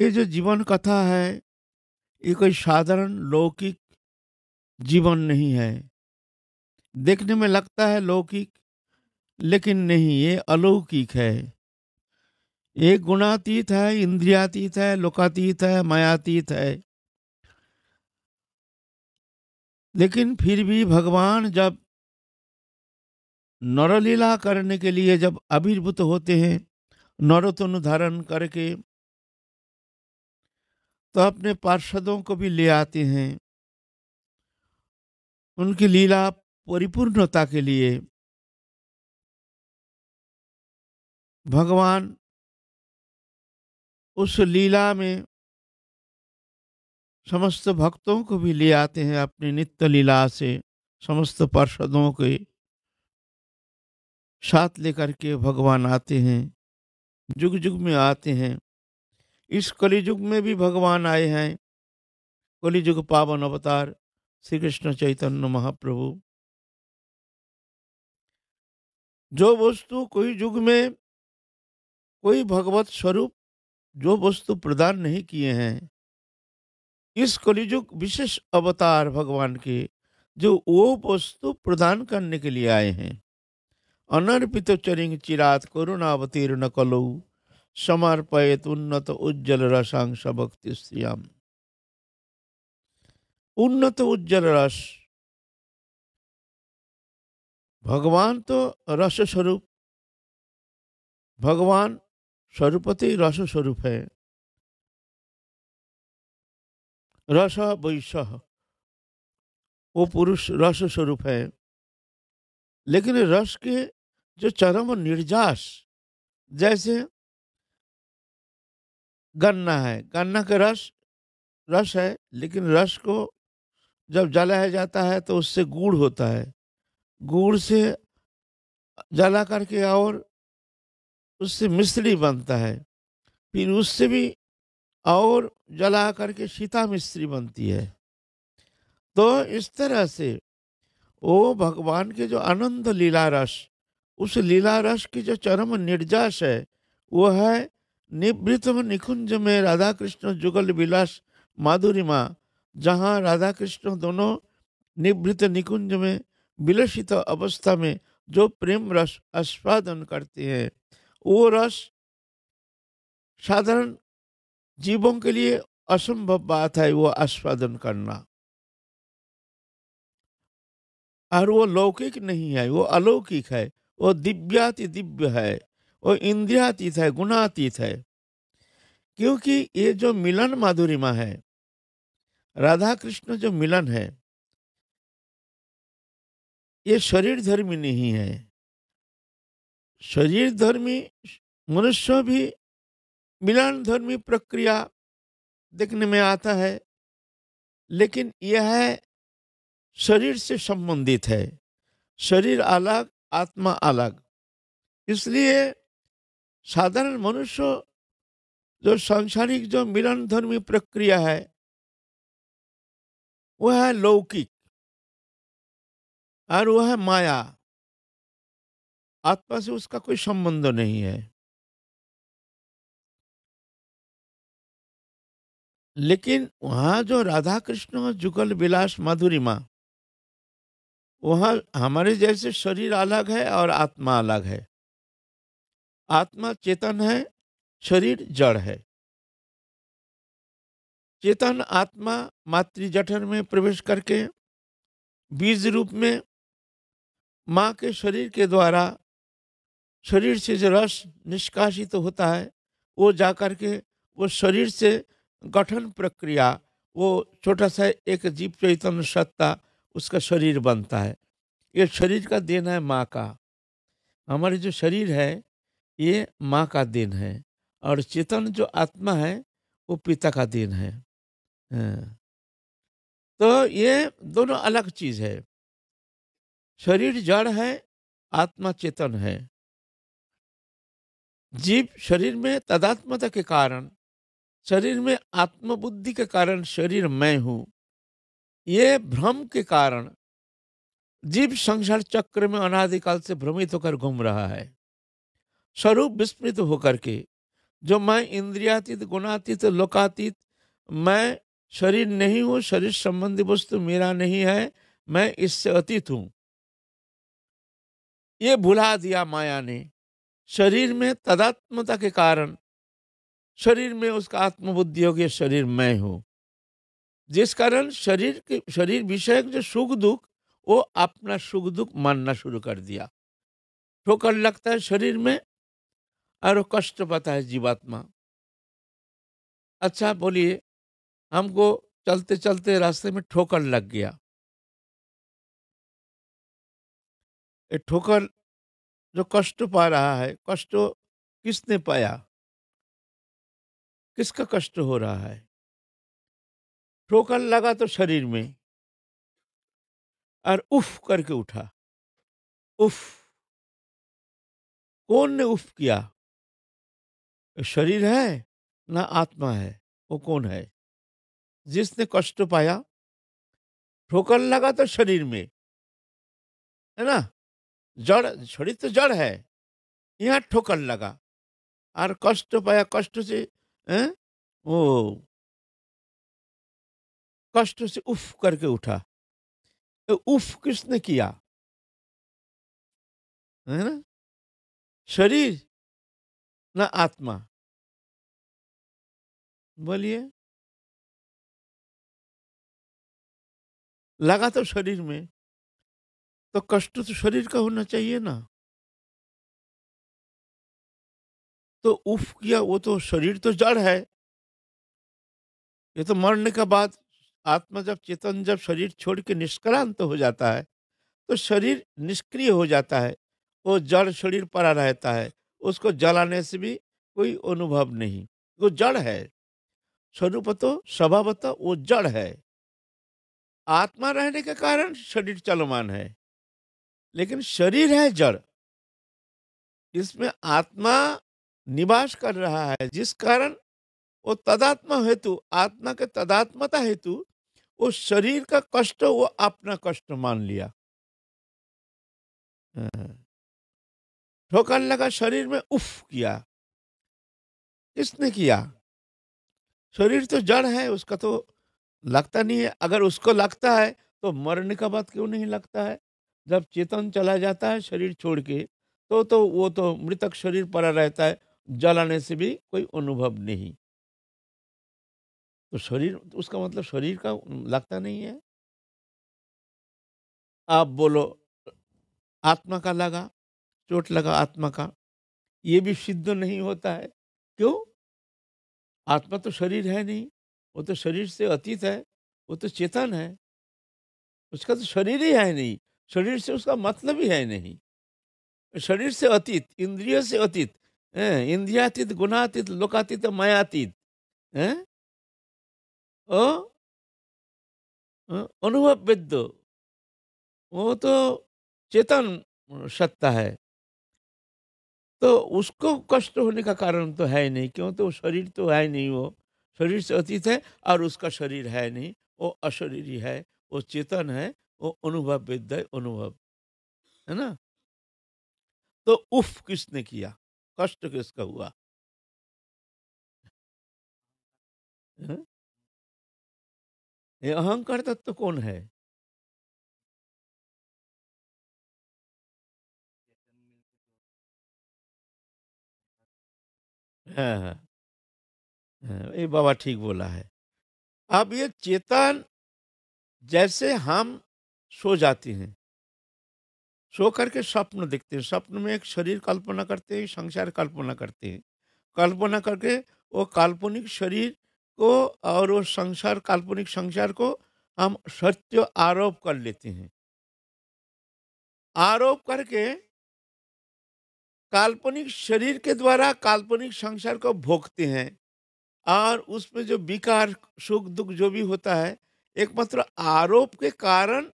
ये जो जीवन कथा है ये कोई साधारण लौकिक जीवन नहीं है देखने में लगता है लौकिक लेकिन नहीं ये अलौकिक है ये गुणातीत है इंद्रियातीत है लोकातीत है मायातीत है लेकिन फिर भी भगवान जब नरलीला करने के लिए जब आविर्भूत होते हैं नरोत्न धारण करके तो अपने पार्षदों को भी ले आते हैं उनकी लीला परिपूर्णता के लिए भगवान उस लीला में समस्त भक्तों को भी ले आते हैं अपनी नित्य लीला से समस्त पार्षदों के साथ लेकर के भगवान आते हैं जुग जुग में आते हैं इस कलिजुग में भी भगवान आए हैं कलिजुग पावन अवतार श्री कृष्ण चैतन्य महाप्रभु जो वस्तु कोई युग में कोई भगवत स्वरूप जो वस्तु प्रदान नहीं किए हैं इस कलिजुग विशेष अवतार भगवान के जो वो वस्तु प्रदान करने के लिए आए हैं अनर्पित चरिंग चिरात करुणावतीर्ण कलऊ समर्पयत उन्नत उज्जवल रसांश भक्ति श्रियाम उन्नत उज्जवल रस भगवान तो रस स्वरूप भगवान स्वरूपति रस स्वरूप है रस वैश वो पुरुष रस स्वरूप है लेकिन रस के जो चरम निर्जास जैसे गन्ना है गन्ना के रस रस है लेकिन रस को जब जलाया जाता है तो उससे गुड़ होता है गुड़ से जला करके और उससे मिश्री बनता है फिर उससे भी और जला करके सीता मिश्री बनती है तो इस तरह से वो भगवान के जो आनंद लीला रस उस लीला रस की जो चरम निर्जास है वो है निवृतम निकुंज में राधा कृष्ण जुगल विलास माँ जहाँ राधा कृष्ण दोनों निवृत निकुंज में विलसित अवस्था में जो प्रेम रस आस्वादन करते हैं वो रस साधारण जीवों के लिए असंभव बात है वो आस्वादन करना और वो लौकिक नहीं है वो अलौकिक है वो दिव्याति दिव्य है वो इंद्रियातीत है गुणातीत है क्योंकि ये जो मिलन माधुरिमा है राधा कृष्ण जो मिलन है ये शरीर धर्मी नहीं है शरीर धर्मी मनुष्य भी मिलन धर्मी प्रक्रिया देखने में आता है लेकिन यह शरीर से संबंधित है शरीर अलग आत्मा अलग इसलिए साधारण मनुष्य जो सांसारिक जो मिलन धर्मी प्रक्रिया है वह है लौकिक और वह है माया आत्मा से उसका कोई संबंध नहीं है लेकिन वहाँ जो राधा कृष्ण जुगल विलास माधुरिमा वहाँ हमारे जैसे शरीर अलग है और आत्मा अलग है आत्मा चेतन है शरीर जड़ है चेतन आत्मा मातृ जठर में प्रवेश करके बीज रूप में माँ के शरीर के द्वारा शरीर से जो रस निष्कासित तो होता है वो जाकर के वो शरीर से गठन प्रक्रिया वो छोटा सा एक जीव चैतन्य सत्ता उसका शरीर बनता है ये शरीर का देन है माँ का हमारे जो शरीर है ये माँ का दिन है और चेतन जो आत्मा है वो पिता का दिन है हाँ। तो ये दोनों अलग चीज है शरीर जड़ है आत्मा चेतन है जीव शरीर में तदात्मता के कारण शरीर में आत्मबुद्धि के कारण शरीर मैं हूं ये भ्रम के कारण जीव संसार चक्र में अनादिकाल से भ्रमित होकर घूम रहा है स्वरूप विस्मृत होकर के जो मैं इंद्रियातीत गुणातीत लोकातीत मैं शरीर नहीं हूँ शरीर संबंधी वस्तु मेरा नहीं है मैं इससे अतीत हूँ ये भुला दिया माया ने शरीर में तदात्मता के कारण शरीर में उसका आत्मबुद्धि हो गया शरीर मैं हूँ जिस कारण शरीर के शरीर विषयक जो सुख दुख वो अपना सुख दुख मानना शुरू कर दिया ठोकर लगता है शरीर में और कष्ट पाता है जीवात्मा अच्छा बोलिए हमको चलते चलते रास्ते में ठोकर लग गया ये ठोकर जो कष्ट पा रहा है कष्ट किसने पाया किसका कष्ट हो रहा है ठोकर लगा तो शरीर में और उफ करके उठा उफ कौन ने उफ किया शरीर है ना आत्मा है वो कौन है जिसने कष्ट पाया ठोकर लगा तो शरीर में है ना जड़ शरीर तो जड़ है यहाँ ठोकर लगा और कष्ट पाया कष्ट से है? वो कष्ट से उफ करके उठा तो उफ किसने किया है ना शरीर न आत्मा बोलिए लगा तो शरीर में तो कष्ट तो शरीर का होना चाहिए ना तो उफ किया वो तो शरीर तो जड़ है ये तो मरने के बाद आत्मा जब चेतन जब शरीर छोड़ के निष्क्रांत तो हो जाता है तो शरीर निष्क्रिय हो जाता है वो जड़ शरीर पड़ा रहता है उसको जलाने से भी कोई अनुभव नहीं वो जड़ है स्वरूपतो स्वभावत वो जड़ है आत्मा रहने के कारण शरीर चलमान है लेकिन शरीर है जड़ इसमें आत्मा निवास कर रहा है जिस कारण वो तदात्मा हेतु आत्मा के तदात्मता हेतु वो शरीर का कष्ट वो अपना कष्ट मान लिया हाँ। ठोकर लगा शरीर में उफ किया किसने किया शरीर तो जड़ है उसका तो लगता नहीं है अगर उसको लगता है तो मरने का बात क्यों नहीं लगता है जब चेतन चला जाता है शरीर छोड़ के तो तो वो तो मृतक शरीर पर रहता है जलाने से भी कोई अनुभव नहीं तो शरीर उसका मतलब शरीर का लगता नहीं है आप बोलो आत्मा का लगा चोट लगा आत्मा का ये भी सिद्ध नहीं होता है क्यों आत्मा तो शरीर है नहीं वो तो शरीर से अतीत है वो तो चेतन है उसका तो शरीर ही है नहीं शरीर से उसका मतलब ही है नहीं शरीर से अतीत इंद्रिय से अतीत इंद्रियातीत गुणातीत लोकातीत मायातीत है अनुभव विद्य वो तो चेतन सत्ता है तो उसको कष्ट होने का कारण तो है नहीं क्यों तो शरीर तो है नहीं वो शरीर से अतीत है और उसका शरीर है नहीं वो अशरीरी है वो चेतन है वो अनुभव विद्य अनुभव है ना तो उफ किसने किया कष्ट किसका हुआ ये अहंकार तत्व तो कौन है हाँ, हाँ, हाँ। ये बाबा ठीक बोला है अब ये चेतन जैसे हम सो जाते हैं सो करके स्वप्न देखते हैं स्वप्न में एक शरीर कल्पना करते हैं संसार कल्पना करते हैं कल्पना करके वो काल्पनिक शरीर को और वो संसार काल्पनिक संसार को हम सत्य आरोप कर लेते हैं आरोप करके काल्पनिक शरीर के द्वारा काल्पनिक संसार को भोगते हैं और उसमें जो विकार सुख दुख जो भी होता है एकमात्र आरोप के कारण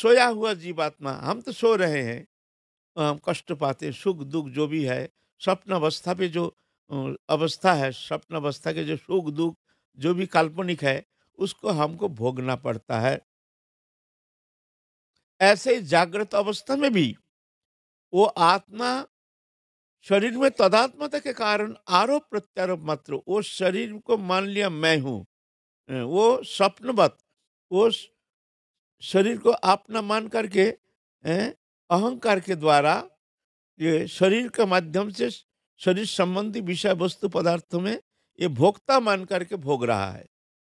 सोया हुआ जीवात्मा हम तो सो रहे हैं हम कष्ट पाते हैं सुख दुख जो भी है स्वप्न अवस्था पे जो अवस्था है स्वप्न अवस्था के जो सुख दुख जो भी काल्पनिक है उसको हमको भोगना पड़ता है ऐसे जागृत अवस्था में भी वो आत्मा शरीर में तदात्मता के कारण आरोप प्रत्यारोप मात्र वो शरीर को मान लिया मैं हूँ वो स्वप्नवत वो शरीर को अपना मान करके अहंकार के द्वारा ये शरीर के माध्यम से शरीर संबंधी विषय वस्तु पदार्थों में ये भोक्ता मान करके भोग रहा है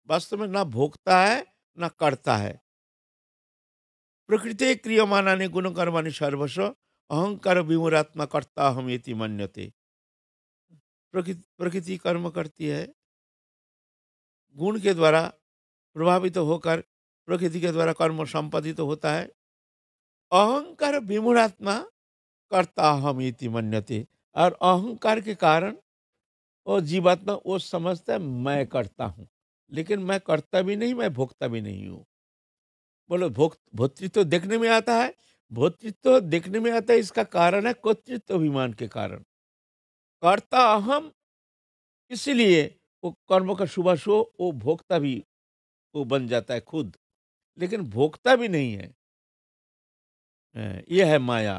वास्तव में ना भोगता है ना करता है प्रकृति क्रियमानाने गुणकर्मानी सर्वस्व अहंकार विमुरात्मा करता हम ये मान्यते प्रकृति कर्म करती है गुण के द्वारा प्रभावित तो होकर प्रकृति के द्वारा कर्म संपादित तो होता है अहंकार विमुरात्मा करता हम यति मन्यते और अहंकार के कारण वो जीवात्मा वो समझता है मैं करता हूँ लेकिन मैं करता भी नहीं मैं भोगता भी नहीं हूँ बोलो भोग भोतृत्व तो देखने में आता है भोतृत्व तो देखने में आता है इसका कारण है कर्तृत्व तो अभिमान के कारण कर्ता अहम इसलिए वो कर्म का शो वो भोक्ता भी वो बन जाता है खुद लेकिन भोक्ता भी नहीं है यह है माया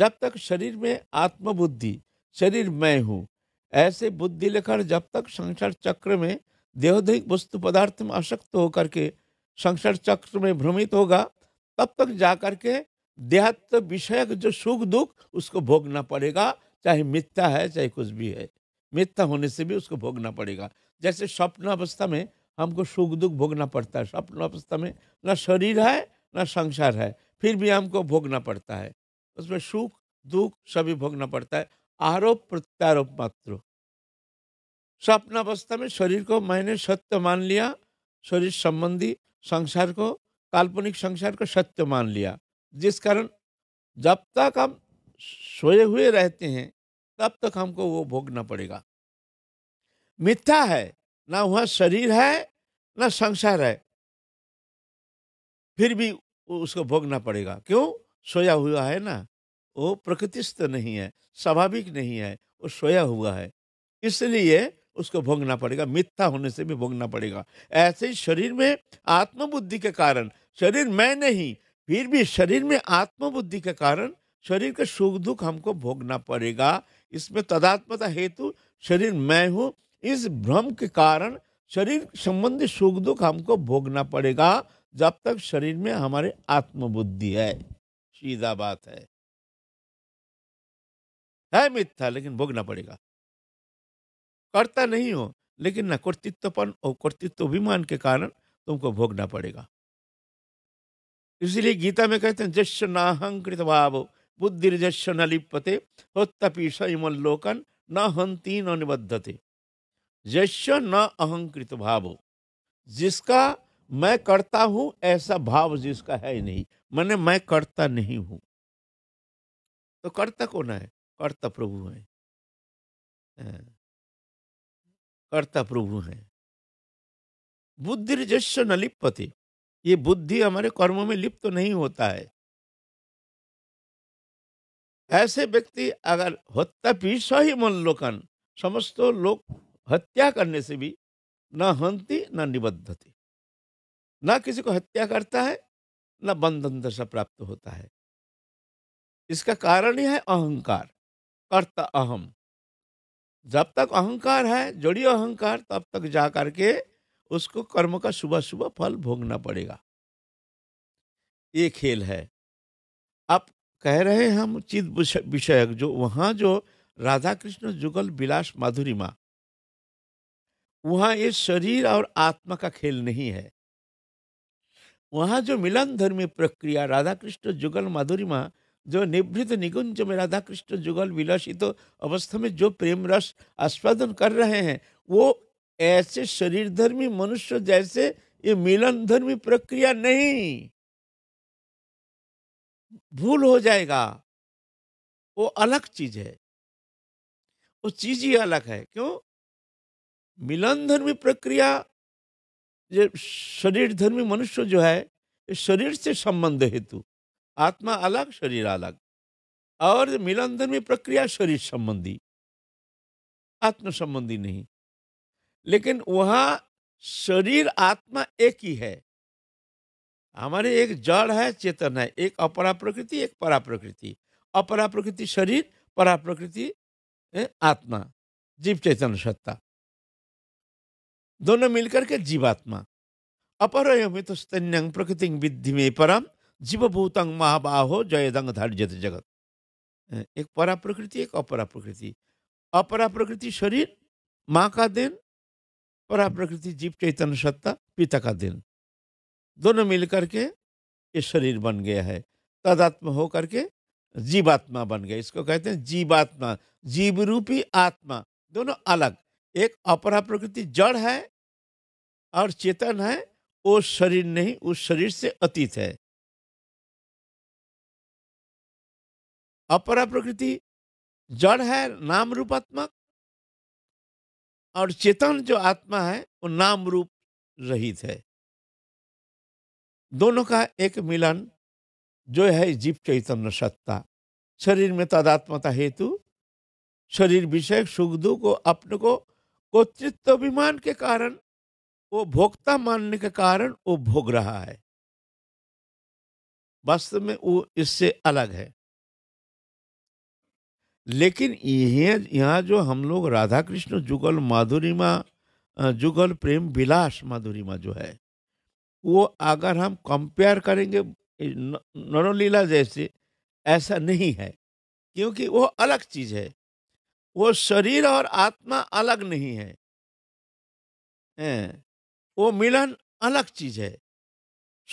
जब तक शरीर में आत्मबुद्धि शरीर मैं हूँ ऐसे बुद्धि लेकर जब तक संसार चक्र में देहोदैहिक वस्तु पदार्थ में आशक्त होकर के संसार चक्र में भ्रमित होगा तब तक जा करके के देहात्म विषय जो सुख दुख उसको भोगना पड़ेगा चाहे मिथ्या है चाहे कुछ भी है मिथ्या होने से भी उसको भोगना पड़ेगा जैसे स्वप्न अवस्था में हमको सुख दुख भोगना पड़ता है स्वप्न अवस्था में ना शरीर है ना संसार है फिर भी हमको भोगना पड़ता है उसमें सुख दुख सभी भोगना पड़ता है आरोप प्रत्यारोप मात्र स्वप्न अवस्था में शरीर को मैंने सत्य मान लिया शरीर संबंधी संसार को काल्पनिक संसार को सत्य मान लिया जिस कारण जब तक हम सोए हुए रहते हैं तब तक हमको वो भोगना पड़ेगा मिथ्या है ना वह शरीर है ना संसार है फिर भी उसको भोगना पड़ेगा क्यों सोया हुआ है ना वो प्रकृतिस्थ नहीं है स्वाभाविक नहीं है वो सोया हुआ है इसलिए उसको भोगना पड़ेगा मिथ्या होने से भी भोगना पड़ेगा ऐसे ही शरीर में आत्मबुद्धि के कारण शरीर मैं नहीं फिर भी शरीर में आत्मबुद्धि के कारण शरीर का सुख दुख हमको भोगना पड़ेगा इसमें तदात्मता हेतु शरीर मैं हूँ इस भ्रम के कारण शरीर संबंधी सुख दुख हमको भोगना पड़ेगा जब तक शरीर में हमारे आत्मबुद्धि है सीधा बात है है मिथ्या लेकिन भोगना पड़ेगा करता नहीं हो लेकिन न कर्तृत्वपन और कर्तृत्व अभिमान के कारण तुमको भोगना पड़ेगा इसलिए गीता में कहते हैं जश नाहंकृत भाव जश न लिपते तपी इमल्लोकन न हंती न निबद्धते जश न अहंकृत भाव जिसका मैं करता हूं ऐसा भाव जिसका है ही नहीं मैंने मैं करता नहीं हूं तो करता कौन है करता प्रभु है हाँ। करता प्रभु है बुद्धि जश न लिपते ये बुद्धि हमारे कर्मों में लिप्त तो नहीं होता है ऐसे व्यक्ति अगर हत्या भी सही मन लोकन समस्त लोग हत्या करने से भी न हंती न निबद्धती न किसी को हत्या करता है न बंधन दशा प्राप्त होता है इसका कारण ही है अहंकार कर्ता अहम जब तक अहंकार है जड़ी अहंकार तब तक जा करके उसको कर्म का सुबह सुबह फल भोगना पड़ेगा ये खेल है आप कह रहे हैं हम चित विषयक जो वहां जो राधा कृष्ण जुगल विलास माधुरी माँ वहां ये शरीर और आत्मा का खेल नहीं है वहां जो मिलन धर्मी प्रक्रिया राधा कृष्ण जुगल माधुरी माँ जो निवृत निगुंज में राधा कृष्ण जुगल विलासित तो अवस्था में जो प्रेम रस आस्वादन कर रहे हैं वो ऐसे शरीर धर्मी मनुष्य जैसे ये मिलन धर्मी प्रक्रिया नहीं भूल हो जाएगा वो अलग चीज है वो चीज ही अलग है क्यों मिलन धर्मी प्रक्रिया ये शरीर धर्मी मनुष्य जो है ये शरीर से संबंध हेतु आत्मा अलग शरीर अलग और मिलन धर्मी प्रक्रिया शरीर संबंधी आत्म संबंधी नहीं लेकिन वहाँ शरीर आत्मा एक ही है हमारे एक जड़ है चेतन है एक अपरा प्रकृति एक परा प्रकृति अपरा प्रकृति शरीर परा प्रकृति आत्मा जीव चेतन सत्ता दोनों मिलकर के जीवात्मा अपरयमित स्तन्यंग प्रकृति विद्धि में परम जीव भूतंग महाबाहो जयदंग धर्ज जगत एक परा प्रकृति एक अपरा प्रकृति अपरा प्रकृति शरीर माँ का देन और आप प्रकृति जीव चैतन्य सत्ता पिता का दिन दोनों मिलकर के ये शरीर बन गया है तदात्म हो करके जीवात्मा बन गया इसको कहते हैं जीवात्मा जीव रूपी आत्मा दोनों अलग एक अपरा प्रकृति जड़ है और चेतन है वो शरीर नहीं उस शरीर से अतीत है अपरा प्रकृति जड़ है नाम रूपात्मक और चेतन जो आत्मा है वो नाम रूप रहित है दोनों का एक मिलन जो है जीव चैतन्य सत्ता शरीर में तदात्मता हेतु शरीर विषय सुख दुख को अपने को कोतृत्वाभिमान के कारण वो भोक्ता मानने के कारण वो भोग रहा है वास्तव में वो इससे अलग है लेकिन यह यहाँ जो हम लोग राधा कृष्ण जुगल माधुरिमा जुगल प्रेम विलास माधुरिमा जो है वो अगर हम कंपेयर करेंगे नरोलीला जैसे ऐसा नहीं है क्योंकि वो अलग चीज है वो शरीर और आत्मा अलग नहीं है वो मिलन अलग चीज है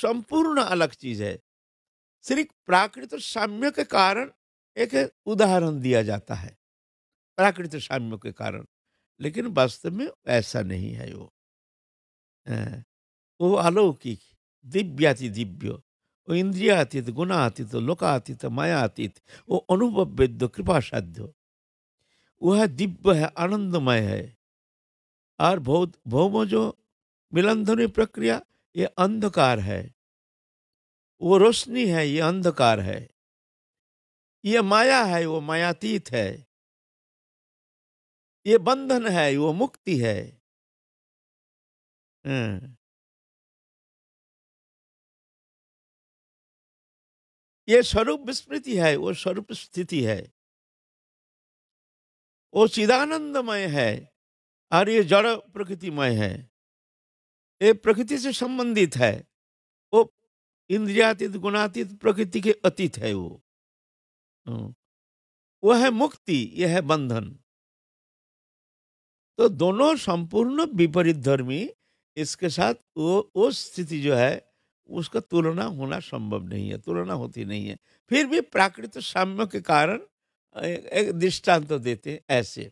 संपूर्ण अलग चीज है सिर्फ प्राकृतिक साम्य के कारण एक उदाहरण दिया जाता है प्राकृतिक साम्यों के कारण लेकिन वास्तव में ऐसा नहीं है वो वो अलौकिक दिव्याति दिव्य वो इंद्रियातीत गुणातीत लोकातीत मायातीत वो अनुभव वेद्य कृपा साध्य वह दिव्य है आनंदमय है और भौत भौम जो मिलंधनी प्रक्रिया ये अंधकार है वो रोशनी है ये अंधकार है ये माया है वो मायातीत है ये बंधन है वो मुक्ति है हम्म। ये स्वरूप विस्मृति है वो स्वरूप स्थिति है वो चिदानंदमय है और ये जड़ प्रकृतिमय है ये प्रकृति से संबंधित है वो इंद्रियातीत गुणातीत प्रकृति के अतीत है वो हाँ। वह है मुक्ति यह है बंधन तो दोनों संपूर्ण विपरीत धर्मी इसके साथ वो वो स्थिति जो है उसका तुलना होना संभव नहीं है तुलना होती नहीं है फिर भी प्राकृतिक साम्य के कारण एक दृष्टांत तो देते ऐसे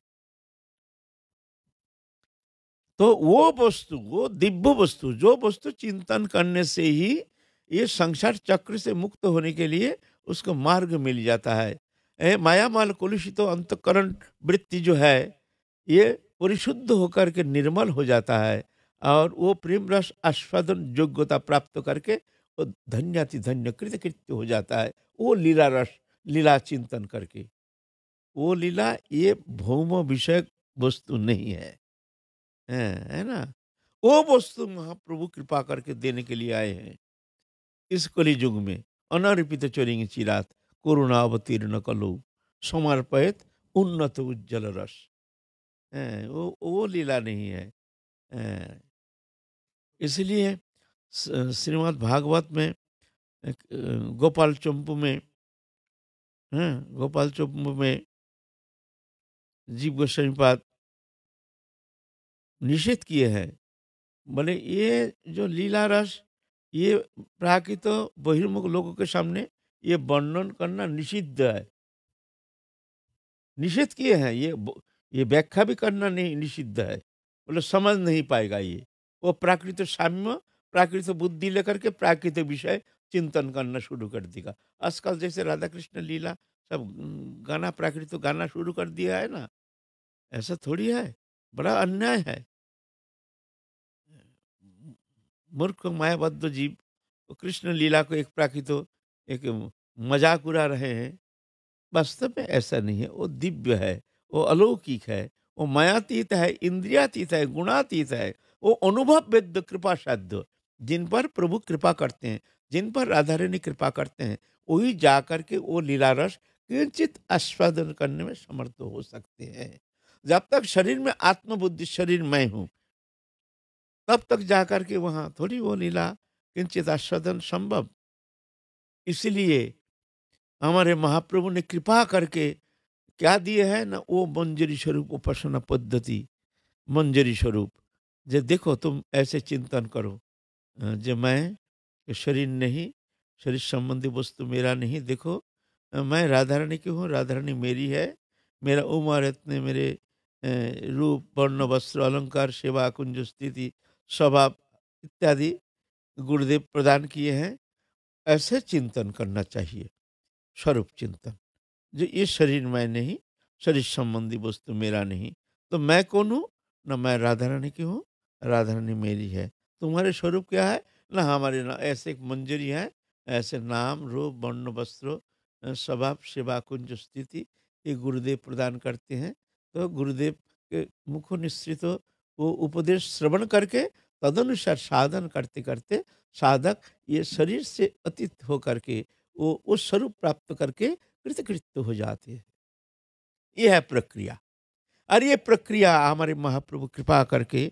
तो वो वस्तु वो दिव्य वस्तु जो वस्तु चिंतन करने से ही ये संसार चक्र से मुक्त होने के लिए उसको मार्ग मिल जाता है ए, माया माल कुलुषित तो अंतकरण वृत्ति जो है ये परिशुद्ध होकर के निर्मल हो जाता है और वो प्रेम रस आस्वादन योग्यता प्राप्त करके वो धन्याति धन्य कृत कृत्य हो जाता है वो लीला रस लीला चिंतन करके वो लीला ये भौम विषय वस्तु नहीं है है ना वो वस्तु महाप्रभु कृपा करके देने के लिए आए हैं इस कलि युग में अनर्पित चरिंग चिरात करुणा अवतीर्ण कलो समर्पयत उन्नत उज्जवल रस वो वो लीला नहीं है इसलिए श्रीमद् भागवत में गोपाल चंपू में गोपाल चंपू में जीव गोस्वामीपाद निषेध किए हैं बोले ये जो लीला रस ये प्राकृत तो बहिर्मुख लोगों के सामने ये वर्णन करना निषिद्ध है निषेध किए हैं ये ये व्याख्या भी करना नहीं निषिद्ध है बोले मतलब समझ नहीं पाएगा ये वो प्राकृत साम्य प्राकृत बुद्धि लेकर के प्राकृत विषय चिंतन करना शुरू कर देगा आजकल जैसे राधा कृष्ण लीला सब गाना प्राकृत गाना शुरू कर दिया है ना ऐसा थोड़ी है बड़ा अन्याय है मूर्ख मायाबद्ध जीव वो कृष्ण लीला को एक प्राकृत एक मजाक उड़ा रहे हैं वास्तव में ऐसा नहीं है वो दिव्य है वो अलौकिक है वो मायातीत है इंद्रियातीत है गुणातीत है वो अनुभव वेद कृपा साध्य जिन पर प्रभु कृपा करते हैं जिन पर राधारणी कृपा करते हैं वही जा करके वो लीला रस किंचित आस्वादन करने में समर्थ हो सकते हैं जब तक शरीर में आत्मबुद्धि शरीर मैं हूँ तब तक जाकर के वहाँ थोड़ी वो लीला किंचित आस्वादन संभव इसलिए हमारे महाप्रभु ने कृपा करके क्या दिए है ना वो मंजरी स्वरूप उपासना पद्धति मंजरी स्वरूप जे देखो तुम ऐसे चिंतन करो जे मैं शरीर नहीं शरीर संबंधी वस्तु मेरा नहीं देखो मैं राधा रानी की हूँ राधा रानी मेरी है मेरा उम्र इतने मेरे रूप वर्ण वस्त्र अलंकार सेवा कुंज स्थिति स्वभाव इत्यादि गुरुदेव प्रदान किए हैं ऐसे चिंतन करना चाहिए स्वरूप चिंतन जो ये शरीर मैं नहीं शरीर संबंधी वस्तु मेरा नहीं तो मैं कौन हूँ न मैं राधा रानी की हूँ राधा रानी मेरी है तुम्हारे स्वरूप क्या है ना हमारे ना ऐसे एक मंजरी है ऐसे नाम रूप वर्ण वस्त्र स्वभाव सेवा कुंज स्थिति ये गुरुदेव प्रदान करते हैं तो गुरुदेव के मुखो निश्चित वो उपदेश श्रवण करके तदनुसार साधन करते करते साधक ये शरीर से अतीत हो करके वो उस स्वरूप प्राप्त करके कृतकृत्य हो जाते हैं ये है प्रक्रिया और ये प्रक्रिया हमारे महाप्रभु कृपा करके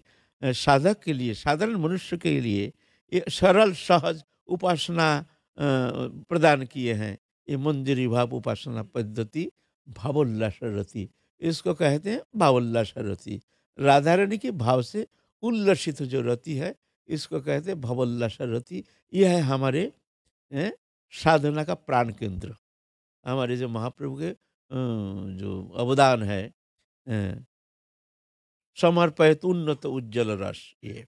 साधक के लिए साधारण मनुष्य के लिए ये सरल सहज उपासना प्रदान किए हैं ये मंदिर भाव उपासना पद्धति भावोल्लासरथी इसको कहते हैं भावोल्लासरथी राधा रानी के भाव से उल्लसित जो रति है इसको कहते हैं रति यह है हमारे साधना का प्राण केंद्र हमारे जो महाप्रभु के जो अवदान है, है समर्पित उन्नत उज्जवल रस ये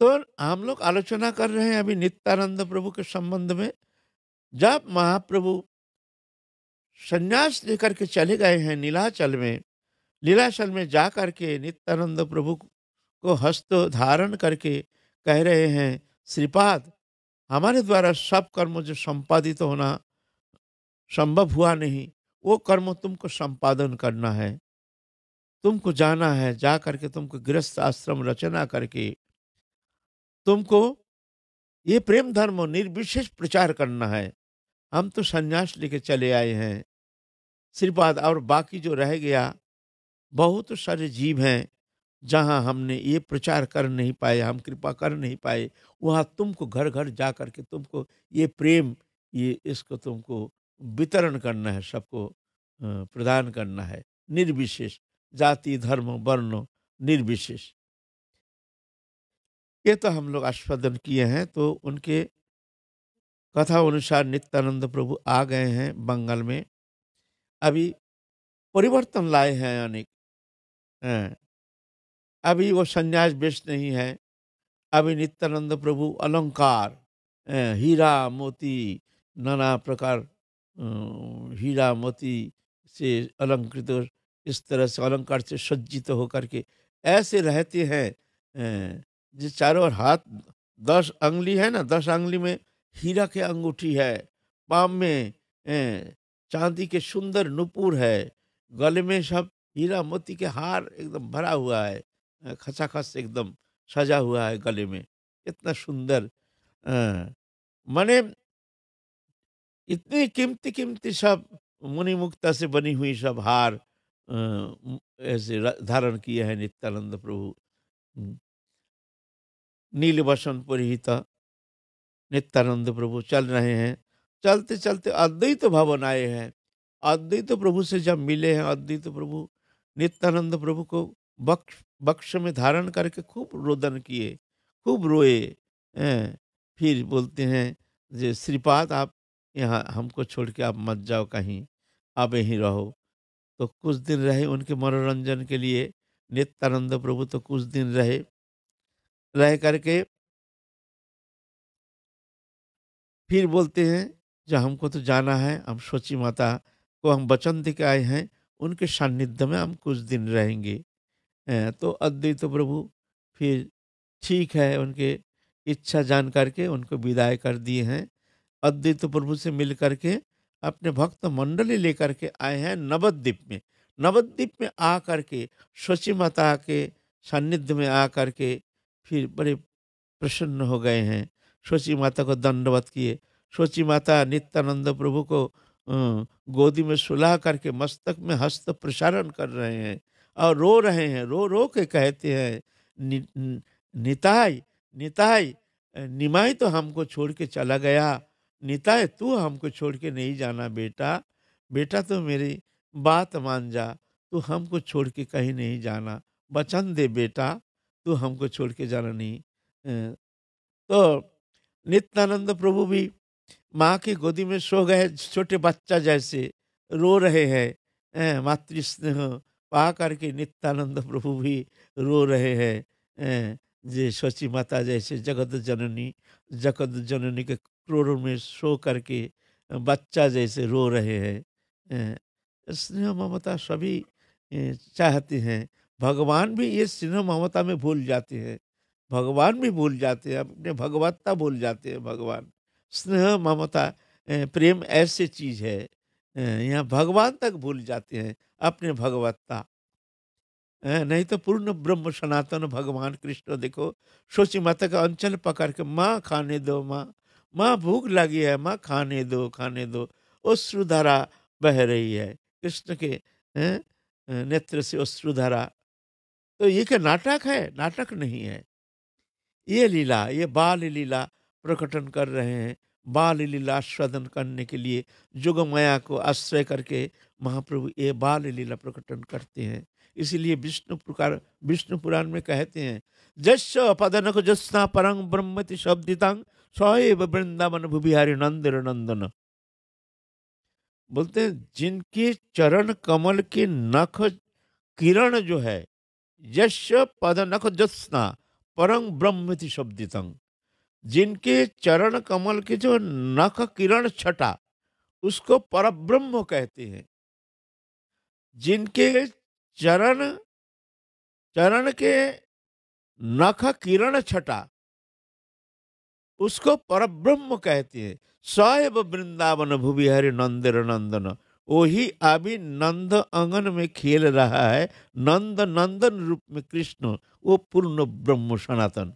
तो हम लोग आलोचना कर रहे हैं अभी नित्यानंद प्रभु के संबंध में जब महाप्रभु संन्यास लेकर के चले गए हैं नीलाचल में लीलाचल में जा कर के नित्यानंद प्रभु को हस्त धारण करके कह रहे हैं श्रीपाद हमारे द्वारा सब कर्म जो संपादित तो होना संभव हुआ नहीं वो कर्म तुमको संपादन करना है तुमको जाना है जा करके तुमको गृहस्थ आश्रम रचना करके तुमको ये प्रेम धर्म निर्विशेष प्रचार करना है हम तो संन्यास लेके चले आए हैं श्रीपाद और बाकी जो रह गया बहुत सारे जीव हैं जहाँ हमने ये प्रचार कर नहीं पाए हम कृपा कर नहीं पाए वहाँ तुमको घर घर जा कर के तुमको ये प्रेम ये इसको तुमको वितरण करना है सबको प्रदान करना है निर्विशेष जाति धर्म वर्ण निर्विशेष ये तो हम लोग आस्वादन किए हैं तो उनके कथा अनुसार नित्यानंद प्रभु आ गए हैं बंगाल में अभी परिवर्तन लाए हैं अनेक अभी वो संन्यास बेच नहीं है अभी नित्यानंद प्रभु अलंकार हीरा मोती नाना प्रकार हीरा मोती से अलंकृत इस तरह से अलंकार से सज्जित होकर के ऐसे रहते हैं जिस चारों हाथ दस अंगली है ना दस अंगली में हीरा के अंगूठी है पाम में चांदी के सुंदर नुपुर है गले में सब हीरा मोती के हार एकदम भरा हुआ है खचाखच एकदम सजा हुआ है गले में इतना सुंदर माने इतनी कीमती कीमती सब मुनि मुक्ता से बनी हुई सब हार ऐसे धारण किए हैं नित्यानंद प्रभु नील वसन परिहिता नित्यानंद प्रभु चल रहे हैं चलते चलते अद्वैत भवन आए हैं अद्वैत प्रभु से जब मिले हैं अद्वैत प्रभु नित्यानंद प्रभु को बक्ष बक्ष में धारण करके खूब रोदन किए खूब रोए फिर बोलते हैं जे श्रीपाद आप यहाँ हमको छोड़ के आप मत जाओ कहीं आप यहीं रहो तो कुछ दिन रहे उनके मनोरंजन के लिए नित्यानंद प्रभु तो कुछ दिन रहे रह करके फिर बोलते हैं जो हमको तो जाना है हम सोची माता को हम वचन दे के आए हैं उनके सान्निध्य में हम कुछ दिन रहेंगे तो अद्वैत तो प्रभु फिर ठीक है उनके इच्छा जान करके उनको विदाई कर दिए हैं अद्वैत तो प्रभु से मिल करके अपने भक्त मंडली लेकर के आए हैं नवद्वीप में नवद्वीप में आ करके सोची माता के सान्निध्य में आ करके फिर बड़े प्रसन्न हो गए हैं शची माता को दंडवत किए शची माता नित्यानंद प्रभु को अं, गोदी में सुलह करके मस्तक में हस्त प्रसारण कर रहे हैं और रो रहे हैं रो रो के कहते हैं नि, निताई निताई निमाई तो हमको छोड़ के चला गया निताय तू हमको छोड़ के नहीं जाना बेटा बेटा तो मेरी बात मान जा तू हमको छोड़ के कहीं नहीं जाना वचन दे बेटा तू हमको छोड़ के जाना नहीं अं, तो नित्यानंद प्रभु भी माँ की गोदी में सो गए छोटे बच्चा जैसे रो रहे हैं मातृ स्नेह पा करके नित्यानंद प्रभु भी रो रहे हैं जे सची माता जैसे जगत जननी जगत जननी के क्रोर में सो करके बच्चा जैसे रो रहे हैं स्नेह ममता सभी चाहते हैं भगवान भी ये स्नेह ममता में भूल जाते हैं भगवान भी भूल जाते हैं अपने भगवत्ता भूल जाते हैं भगवान स्नेह ममता प्रेम ऐसे चीज है यहाँ भगवान तक भूल जाते हैं अपने भगवत्ता नहीं तो पूर्ण ब्रह्म सनातन भगवान कृष्ण देखो सोची माता का अंचल पकड़ के माँ खाने दो माँ माँ भूख लगी है माँ खाने दो खाने दो अश्रुधारा बह रही है कृष्ण के नेत्र से अश्रुधारा तो ये क्या नाटक है नाटक नहीं है ये लीला ये बाल लीला प्रकटन कर रहे हैं बाल लीला आस्वादन करने के लिए माया को आश्रय करके महाप्रभु ये बाल लीला प्रकटन करते हैं इसीलिए विष्णु प्रकार विष्णु पुराण में कहते हैं जश पदन को जस्ना परंग ब्रह्मति शब्दितांग सैव वृंदावन भुबिहारी नंदन नंदन बोलते हैं जिनके चरण कमल के नख किरण जो है यश पद नख जस्ना परम ब्रह्मति शब्दितंग जिनके चरण कमल के जो नख किरण छटा उसको पर ब्रह्म कहते हैं जिनके चरण चरण के नख किरण छटा उसको परब्रह्म कहते हैं सैव वृंदावन भुविहरि नंदिर नंदन वही अभी नंद अंगन में खेल रहा है नंद नंदन रूप में कृष्ण वो पूर्ण ब्रह्म सनातन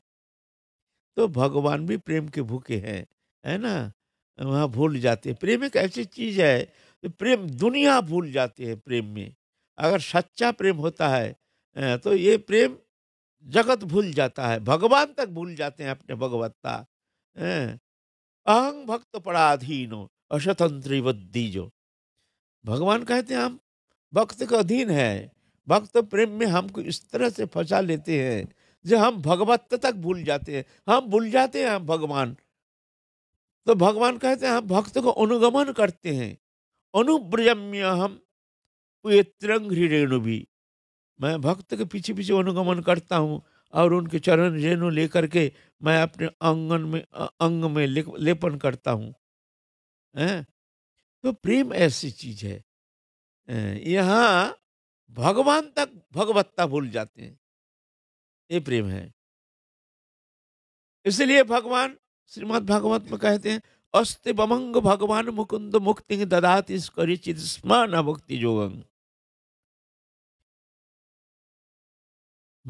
तो भगवान भी प्रेम के भूखे हैं है ना वहाँ भूल जाते हैं प्रेम एक ऐसी चीज है तो प्रेम दुनिया भूल जाती है प्रेम में अगर सच्चा प्रेम होता है तो ये प्रेम जगत भूल जाता है भगवान तक भूल जाते हैं अपने भगवत्ता अहंग भक्त पराधीनो अस्वतंत्री जो भगवान कहते हैं हम भक्त के अधीन है भक्त प्रेम में हमको इस तरह से फंसा लेते हैं जो हम भगवत तक भूल जाते हैं हम भूल जाते हैं हम भगवान तो भगवान कहते हैं हम भक्त को अनुगमन करते हैं अनुब्रजम्य हम ये रेणु भी मैं भक्त के पीछे पीछे अनुगमन करता हूँ और उनके चरण रेणु लेकर के मैं अपने आंगन में अंग में लेपन करता हूँ तो प्रेम ऐसी चीज है यहाँ भगवान तक भगवत्ता भूल जाते हैं ये प्रेम है इसलिए भगवान श्रीमद भागवत में कहते हैं अस्ति बमंग भगवान मुकुंद मुक्ति ददात स्म स्मरण मुक्ति जोगंग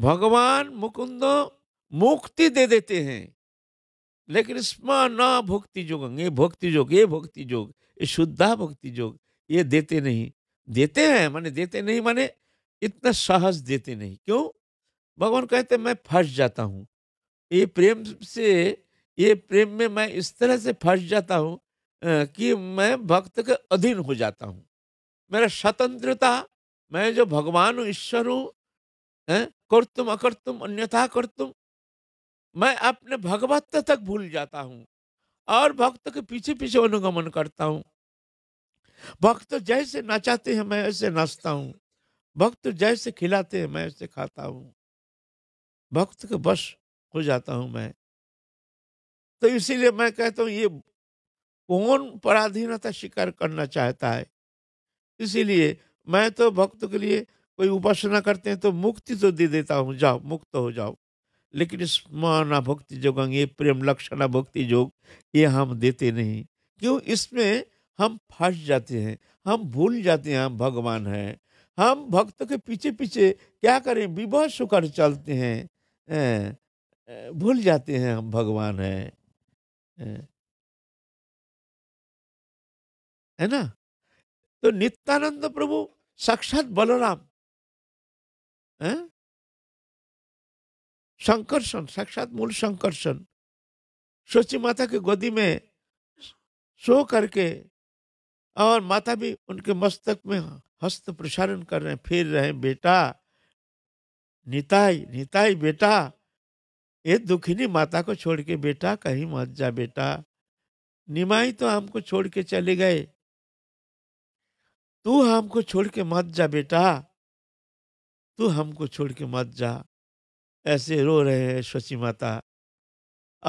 भगवान मुकुंद मुक्ति दे देते हैं लेकिन न भुक्ति जोगंग ये भुक्ति जोग ये भुक्ति जोग शुद्धा भक्ति योग ये देते नहीं देते हैं माने देते नहीं माने इतना साहस देते नहीं क्यों भगवान कहते मैं फंस जाता हूँ ये प्रेम से ये प्रेम में मैं इस तरह से फंस जाता हूँ कि मैं भक्त के अधीन हो जाता हूँ मेरा स्वतंत्रता मैं जो भगवान हूँ ईश्वर हूँ कर तुम अकर तुम अन्यथा कर तुम मैं अपने भगवत तक भूल जाता हूँ और भक्त के पीछे पीछे अनुगमन करता हूँ भक्त जैसे नचाते हैं मैं ऐसे नाचता हूँ भक्त जैसे खिलाते हैं मैं ऐसे खाता हूँ भक्त के बस हो जाता हूँ मैं तो इसीलिए मैं कहता हूँ ये कौन पराधीनता शिकार करना चाहता है इसीलिए मैं तो भक्त के लिए कोई उपासना करते हैं तो मुक्ति तो दे देता हूँ जाओ मुक्त हो जाओ लेकिन इस माना भक्ति जो ये प्रेम लक्षण भक्ति जो ये हम देते नहीं क्यों इसमें हम फंस जाते हैं हम भूल जाते हैं हम भगवान हैं हम भक्त के पीछे पीछे क्या करें विवश सुकर चलते हैं भूल जाते हैं हम भगवान हैं है ना तो नित्यानंद प्रभु साक्षात बलराम हैं संकर्षण साक्षात मूल संकर्षण सोची माता के गोदी में सो करके और माता भी उनके मस्तक में हस्त प्रसारण कर रहे हैं फिर रहे बेटा निताई निताई बेटा ये दुखिनी माता को छोड़ के बेटा कहीं मत जा बेटा निमाई तो हमको छोड़ के चले गए तू हमको छोड़ के मत जा बेटा तू हमको छोड़ के मत जा ऐसे रो रहे हैं शची माता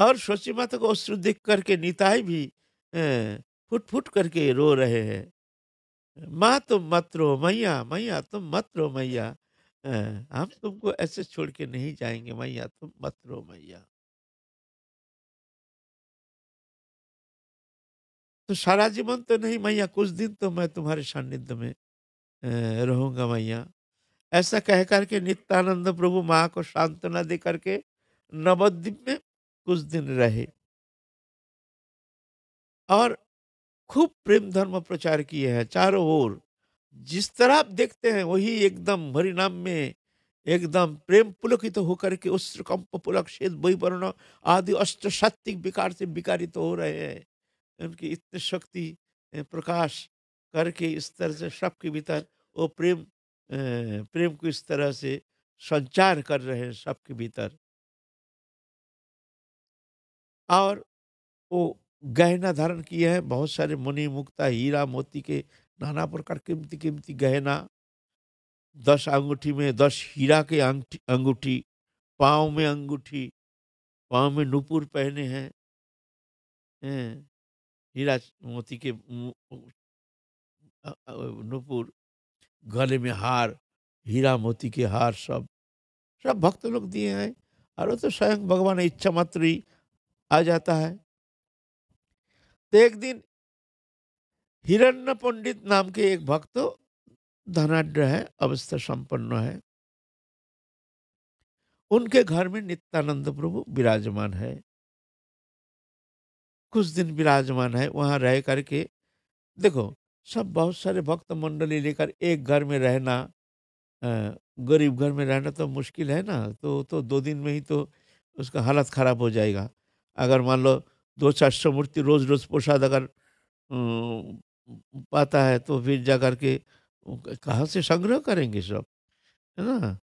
और शची माता को अश्रु देख करके निताई भी फुट फुट करके रो रहे हैं माँ तुम मत रो मैया मैया तुम मत रो मैया हम तुमको ऐसे छोड़ के नहीं जाएंगे मैया तुम मत रो मैया तो सारा जीवन तो नहीं मैया कुछ दिन तो मैं तुम्हारे सान्निध्य में रहूंगा मैया ऐसा कह करके नित्यानंद प्रभु माँ को सांत्वना दे करके नवद्वीप में कुछ दिन रहे और खूब प्रेम धर्म प्रचार किए हैं चारों ओर जिस तरह आप देखते हैं वही एकदम हरिनाम में एकदम प्रेम पुलकित तो होकर के उस्त्रकंप पुलक शेद वर्ण आदि अष्ट सात्विक विकार से विकारित तो हो रहे हैं उनकी इतनी शक्ति प्रकाश करके इस तरह से सबके भीतर वो प्रेम प्रेम को इस तरह से संचार कर रहे हैं सबके भीतर और वो गहना धारण किए हैं बहुत सारे मुनि मुक्ता हीरा मोती के नाना प्रकार कीमती कीमती गहना दस अंगूठी में दस हीरा के अंगूठी पाँव में अंगूठी पाँव में नुपुर पहने हैं हीरा मोती के नुपुर गले में हार हीरा मोती के हार सब सब भक्त लोग दिए हैं और वो तो स्वयं भगवान इच्छा मात्र ही आ जाता है तो एक दिन हिरण्य पंडित नाम के एक भक्त धनाढ़ है अवस्था संपन्न है उनके घर में नित्यानंद प्रभु विराजमान है कुछ दिन विराजमान है वहां रह करके देखो सब बहुत सारे भक्त मंडली लेकर एक घर में रहना गरीब घर में रहना तो मुश्किल है ना तो तो दो दिन में ही तो उसका हालत ख़राब हो जाएगा अगर मान लो दो चार सौ मूर्ति रोज़ रोज़ प्रसाद अगर पाता है तो फिर जा कर के कहाँ से संग्रह करेंगे सब है ना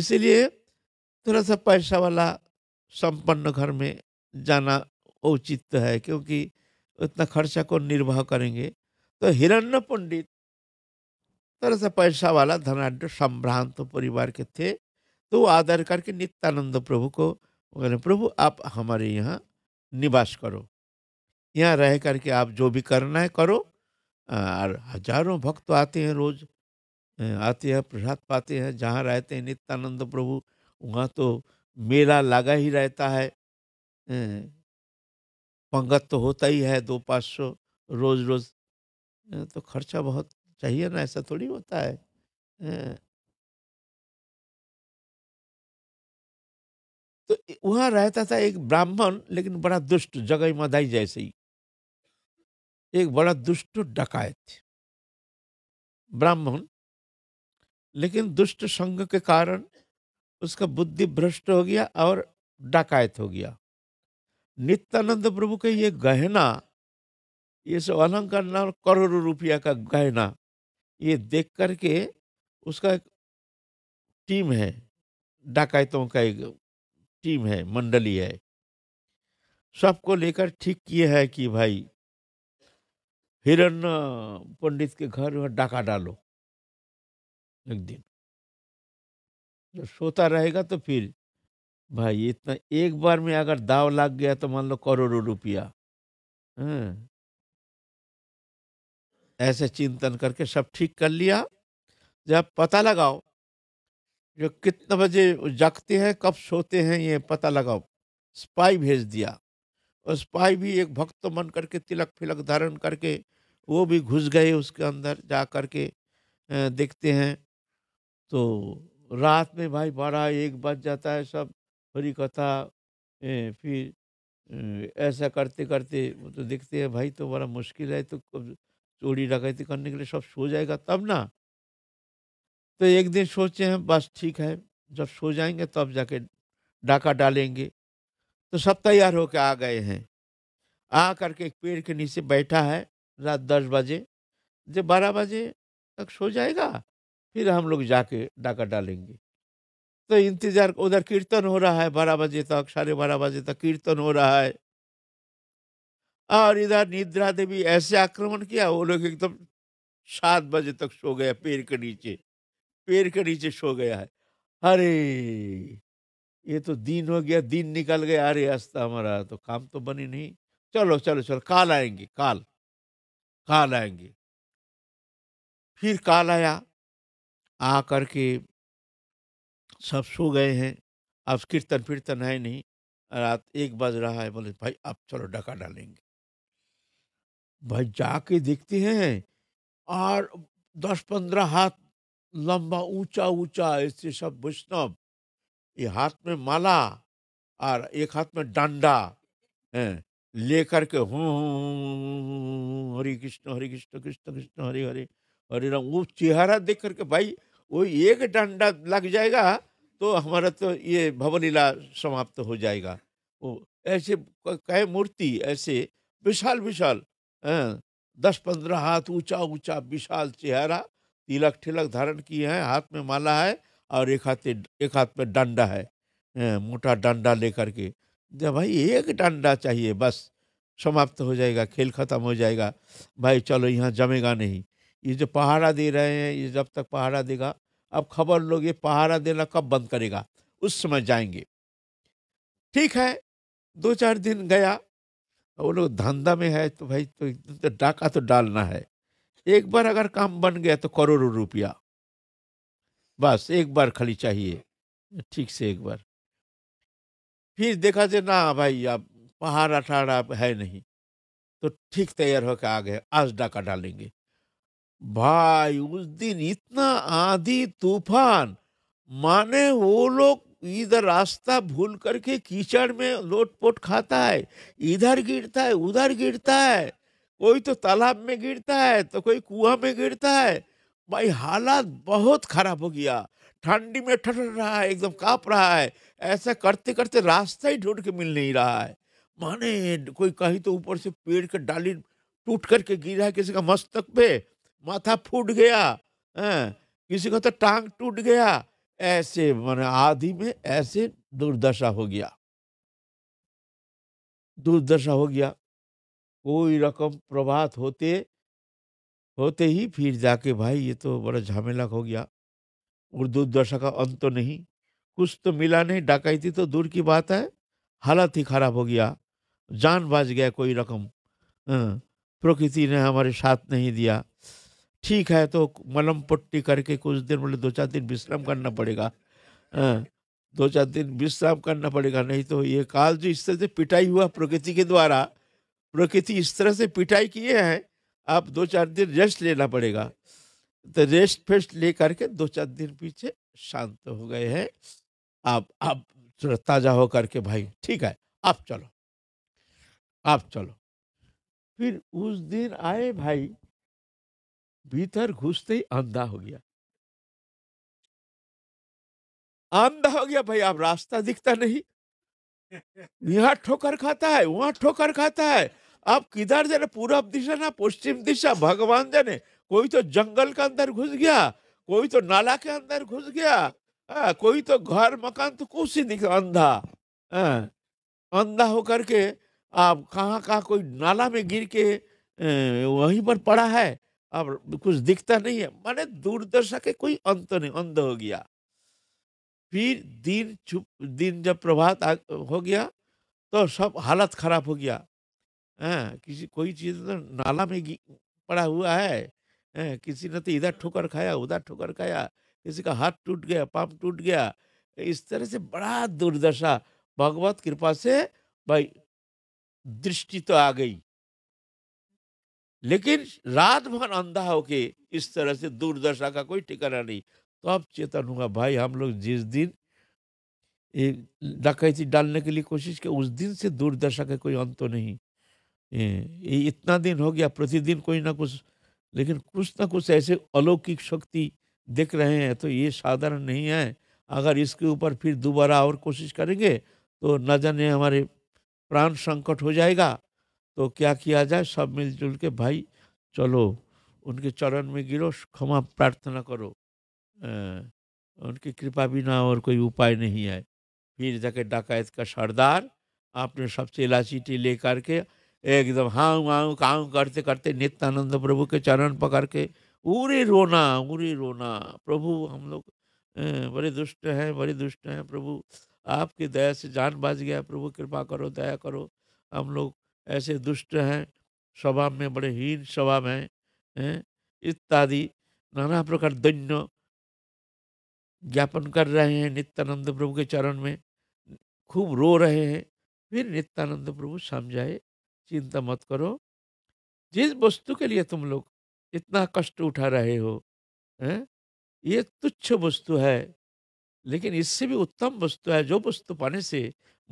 इसीलिए थोड़ा सा पैसा वाला संपन्न घर में जाना औचित्य है क्योंकि उतना खर्चा को निर्वाह करेंगे तो हिरण्य पंडित तरह से पैसा वाला धनाढ़ संभ्रांत परिवार के थे तो वो आदर करके नित्यानंद प्रभु को बोले प्रभु आप हमारे यहाँ निवास करो यहाँ रह करके आप जो भी करना है करो और हजारों भक्त आते हैं रोज आते हैं प्रसाद पाते हैं जहाँ रहते हैं नित्यानंद प्रभु वहाँ तो मेला लगा ही रहता है पंगत तो होता ही है दो पाँच सौ रोज रोज तो खर्चा बहुत चाहिए ना ऐसा थोड़ी होता है तो वहां वहाँ रहता था एक ब्राह्मण लेकिन बड़ा दुष्ट जगई मदाई जैसे ही एक बड़ा दुष्ट डकायत ब्राह्मण लेकिन दुष्ट संग के कारण उसका बुद्धि भ्रष्ट हो गया और डकायत हो गया नित्यानंद प्रभु के ये गहना ये सब अलंकार नाम करोड़ों रुपया का गहना ये देख करके उसका टीम है डाकायतों का एक टीम है मंडली है सबको लेकर ठीक किए है कि भाई हिरण पंडित के घर में डाका डालो एक दिन जब सोता रहेगा तो फिर भाई इतना एक बार में अगर दाव लग गया तो मान लो करोड़ों रुपया हाँ। ऐसे चिंतन करके सब ठीक कर लिया जब पता लगाओ जो कितने बजे जगते हैं कब सोते हैं ये पता लगाओ स्पाई भेज दिया और स्पाई भी एक भक्त तो मन करके तिलक फिलक धारण करके वो भी घुस गए उसके अंदर जा करके देखते हैं तो रात में भाई बारह एक बज जाता है सब हरी कथा फिर ऐसा करते करते तो देखते हैं भाई तो बड़ा मुश्किल है तो चोरी डकैती करने के लिए सब सो जाएगा तब ना तो एक दिन सोचे हैं बस ठीक है जब सो जाएंगे तब जाके डाका डालेंगे तो सब तैयार होकर आ गए हैं आ करके एक पेड़ के नीचे बैठा है रात दस बजे जब बारह बजे तक सो जाएगा फिर हम लोग जाके डाका डालेंगे तो इंतज़ार उधर कीर्तन हो रहा है बारह बजे तक साढ़े बारह बजे तक कीर्तन हो रहा है और इधर निद्रा देवी ऐसे आक्रमण किया वो लोग एकदम सात बजे तक सो गया पेड़ के नीचे पेड़ के नीचे सो गया है अरे ये तो दिन हो गया दिन निकल गया अरे आस्था हमारा तो काम तो बनी नहीं चलो चलो चलो काल आएंगे काल काल आएंगे फिर काल आया आ करके सब सो गए हैं अब कीर्तन फिरतन है नहीं रात एक बज रहा है बोले भाई अब चलो डका डालेंगे भाई जाके देखते हैं और दस पंद्रह हाथ लंबा ऊंचा ऊंचा ऐसे सब वैष्णव ये हाथ में माला और एक हाथ में डंडा लेकर के हूँ हरे कृष्ण हरे कृष्ण कृष्ण कृष्ण हरे हरे हरे राम वो चेहरा देख करके भाई वो एक डंडा लग जाएगा तो हमारा तो ये भवलीला समाप्त हो जाएगा वो ऐसे कहे मूर्ति ऐसे विशाल विशाल दस पंद्रह हाथ ऊंचा ऊंचा विशाल चेहरा तिलक ठिलक धारण किए हैं हाथ में माला है और एक हाथ एक हाथ में डंडा है मोटा डंडा लेकर के जब भाई एक डंडा चाहिए बस समाप्त हो जाएगा खेल खत्म हो जाएगा भाई चलो यहाँ जमेगा नहीं ये जो पहाड़ा दे रहे हैं ये जब तक पहाड़ा देगा अब खबर लोग ये पहाड़ा देना कब बंद करेगा उस समय जाएंगे ठीक है दो चार दिन गया वो लोग धंधा में है तो भाई तो, तो डाका तो डालना है एक बार अगर काम बन गया तो करोड़ों रुपया बस एक बार खाली चाहिए ठीक से एक बार फिर देखा जाए ना भाई अब पहाड़ अठाड़ा है नहीं तो ठीक तैयार होकर आ गए आज डाका डालेंगे भाई उस दिन इतना आधी तूफान माने वो लोग इधर रास्ता भूल करके कीचड़ में लोटपोट खाता है इधर गिरता है उधर गिरता है कोई तो तालाब में गिरता है तो कोई कुआं में गिरता है भाई हालात बहुत खराब हो गया ठंडी में ठठ रहा है एकदम काँप रहा है ऐसा करते करते रास्ता ही ढूंढ के मिल नहीं रहा है माने कोई कहीं तो ऊपर से पेड़ के डाली टूट करके गिरा है किसी का मस्तक पे माथा फूट गया है हाँ, किसी का तो टांग टूट गया ऐसे मन आदि में ऐसे दुर्दशा हो गया दुर्दशा हो गया कोई रकम प्रभात होते होते ही फिर जाके भाई ये तो बड़ा झमेला हो गया और दुर्दशा का अंत तो नहीं कुछ तो मिला नहीं डकैती तो दूर की बात है हालत ही खराब हो गया जान बाज गया कोई रकम हाँ, प्रकृति ने हमारे साथ नहीं दिया ठीक है तो मलम पट्टी करके कुछ दिन बोले दो चार दिन विश्राम करना पड़ेगा हाँ, दो चार दिन विश्राम करना पड़ेगा नहीं तो ये काल जो इस तरह से पिटाई हुआ प्रकृति के द्वारा प्रकृति इस तरह से पिटाई किए हैं आप दो चार दिन रेस्ट लेना पड़ेगा तो रेस्ट फेस्ट ले करके दो चार दिन पीछे शांत हो गए हैं आप आप ताजा हो के भाई ठीक है आप चलो आप चलो फिर उस दिन आए भाई भीतर घुसते ही अंधा हो गया अंधा हो गया भाई अब रास्ता दिखता नहीं यहां ठोकर खाता है वहां ठोकर खाता है आप किधर जाने पूरब दिशा ना पश्चिम दिशा भगवान जाने कोई तो जंगल के अंदर घुस गया कोई तो नाला के अंदर घुस गया आ, कोई तो घर मकान तो कुछ ही दिख अंधा अंधा होकर के आप कहाँ कहाँ कोई नाला में गिर के वहीं पर पड़ा है अब कुछ दिखता नहीं है माने दूरदर्शा के कोई अंत नहीं अंध हो गया फिर दिन छुप दिन जब प्रभात हो गया तो सब हालत खराब हो गया आ, किसी कोई चीज तो नाला में पड़ा हुआ है आ, किसी ने तो इधर ठोकर खाया उधर ठोकर खाया किसी का हाथ टूट गया पाप टूट गया इस तरह से बड़ा दुर्दशा भगवत कृपा से भाई दृष्टि तो आ गई लेकिन रात भर अंधा होके इस तरह से दूरदशा का कोई ठिकाना नहीं तो अब चेतन हुआ भाई हम लोग जिस दिन ये डकैती डालने के लिए कोशिश की उस दिन से दूरदशा का कोई अंत तो नहीं ये इतना दिन हो गया प्रतिदिन कोई ना कुछ लेकिन कुछ ना कुछ ऐसे अलौकिक शक्ति देख रहे हैं तो ये साधारण नहीं है अगर इसके ऊपर फिर दोबारा और कोशिश करेंगे तो न जाने हमारे प्राण संकट हो जाएगा तो क्या किया जाए सब मिलजुल के भाई चलो उनके चरण में गिरो क्षमा प्रार्थना करो आ, उनकी कृपा बिना और कोई उपाय नहीं है फिर जाके डकैत का सरदार आपने सबसे इलाचीटी ले करके एकदम हाँ हाँ काउ करते करते नित्यानंद प्रभु के चरण पकड़ के उरे रोना उरी रोना प्रभु हम लोग बड़े दुष्ट हैं बड़े दुष्ट हैं प्रभु आपकी दया से जान बच गया प्रभु कृपा करो दया करो हम लोग ऐसे दुष्ट हैं स्वभाव में बड़े हीन स्वभाव हैं इत्यादि नाना प्रकार दैन्य ज्ञापन कर रहे हैं नित्यानंद प्रभु के चरण में खूब रो रहे हैं फिर नित्यानंद प्रभु समझाए चिंता मत करो जिस वस्तु के लिए तुम लोग इतना कष्ट उठा रहे हो हैं ये तुच्छ वस्तु है लेकिन इससे भी उत्तम वस्तु है जो वस्तु पाने से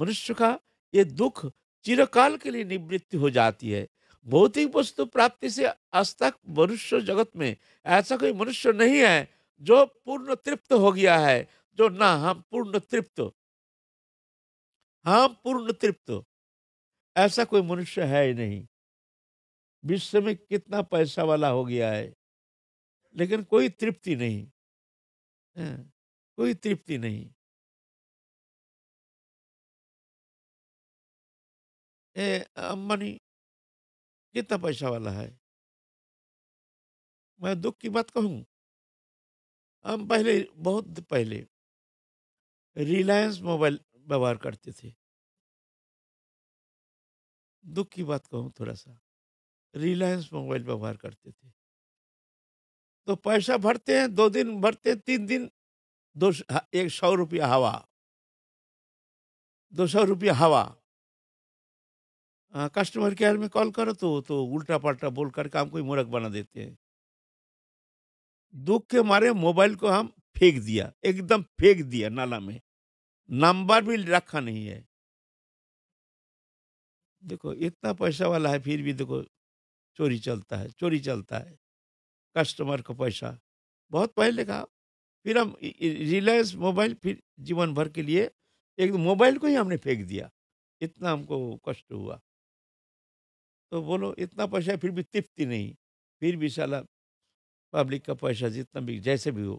मनुष्य का ये दुख चिरकाल के लिए निवृत्ति हो जाती है भौतिक वस्तु प्राप्ति से आज तक मनुष्य जगत में ऐसा कोई मनुष्य नहीं है जो पूर्ण तृप्त हो गया है जो ना हम पूर्ण तृप्त हम पूर्ण तृप्त ऐसा कोई मनुष्य है ही नहीं विश्व में कितना पैसा वाला हो गया है लेकिन कोई तृप्ति नहीं हाँ, कोई तृप्ति नहीं ए, अम्बानी कितना पैसा वाला है मैं दुख की बात कहूँ हम पहले बहुत पहले रिलायंस मोबाइल व्यवहार करते थे दुख की बात कहूँ थोड़ा सा रिलायंस मोबाइल व्यवहार करते थे तो पैसा भरते हैं दो दिन भरते हैं तीन दिन दो एक सौ रुपया हवा दो सौ रुपया हवा कस्टमर केयर में कॉल करो तो तो उल्टा पल्टा बोल करके हमको मूर्ख बना देते हैं दुख के मारे मोबाइल को हम फेंक दिया एकदम फेंक दिया नाला में नंबर भी रखा नहीं है देखो इतना पैसा वाला है फिर भी देखो चोरी चलता है चोरी चलता है कस्टमर का पैसा बहुत पहले का फिर हम रिलायंस मोबाइल फिर जीवन भर के लिए एक मोबाइल तो को ही हमने फेंक दिया इतना हमको कष्ट हुआ तो बोलो इतना पैसा फिर भी तिपती नहीं फिर भी साला पब्लिक का पैसा जितना भी जैसे भी हो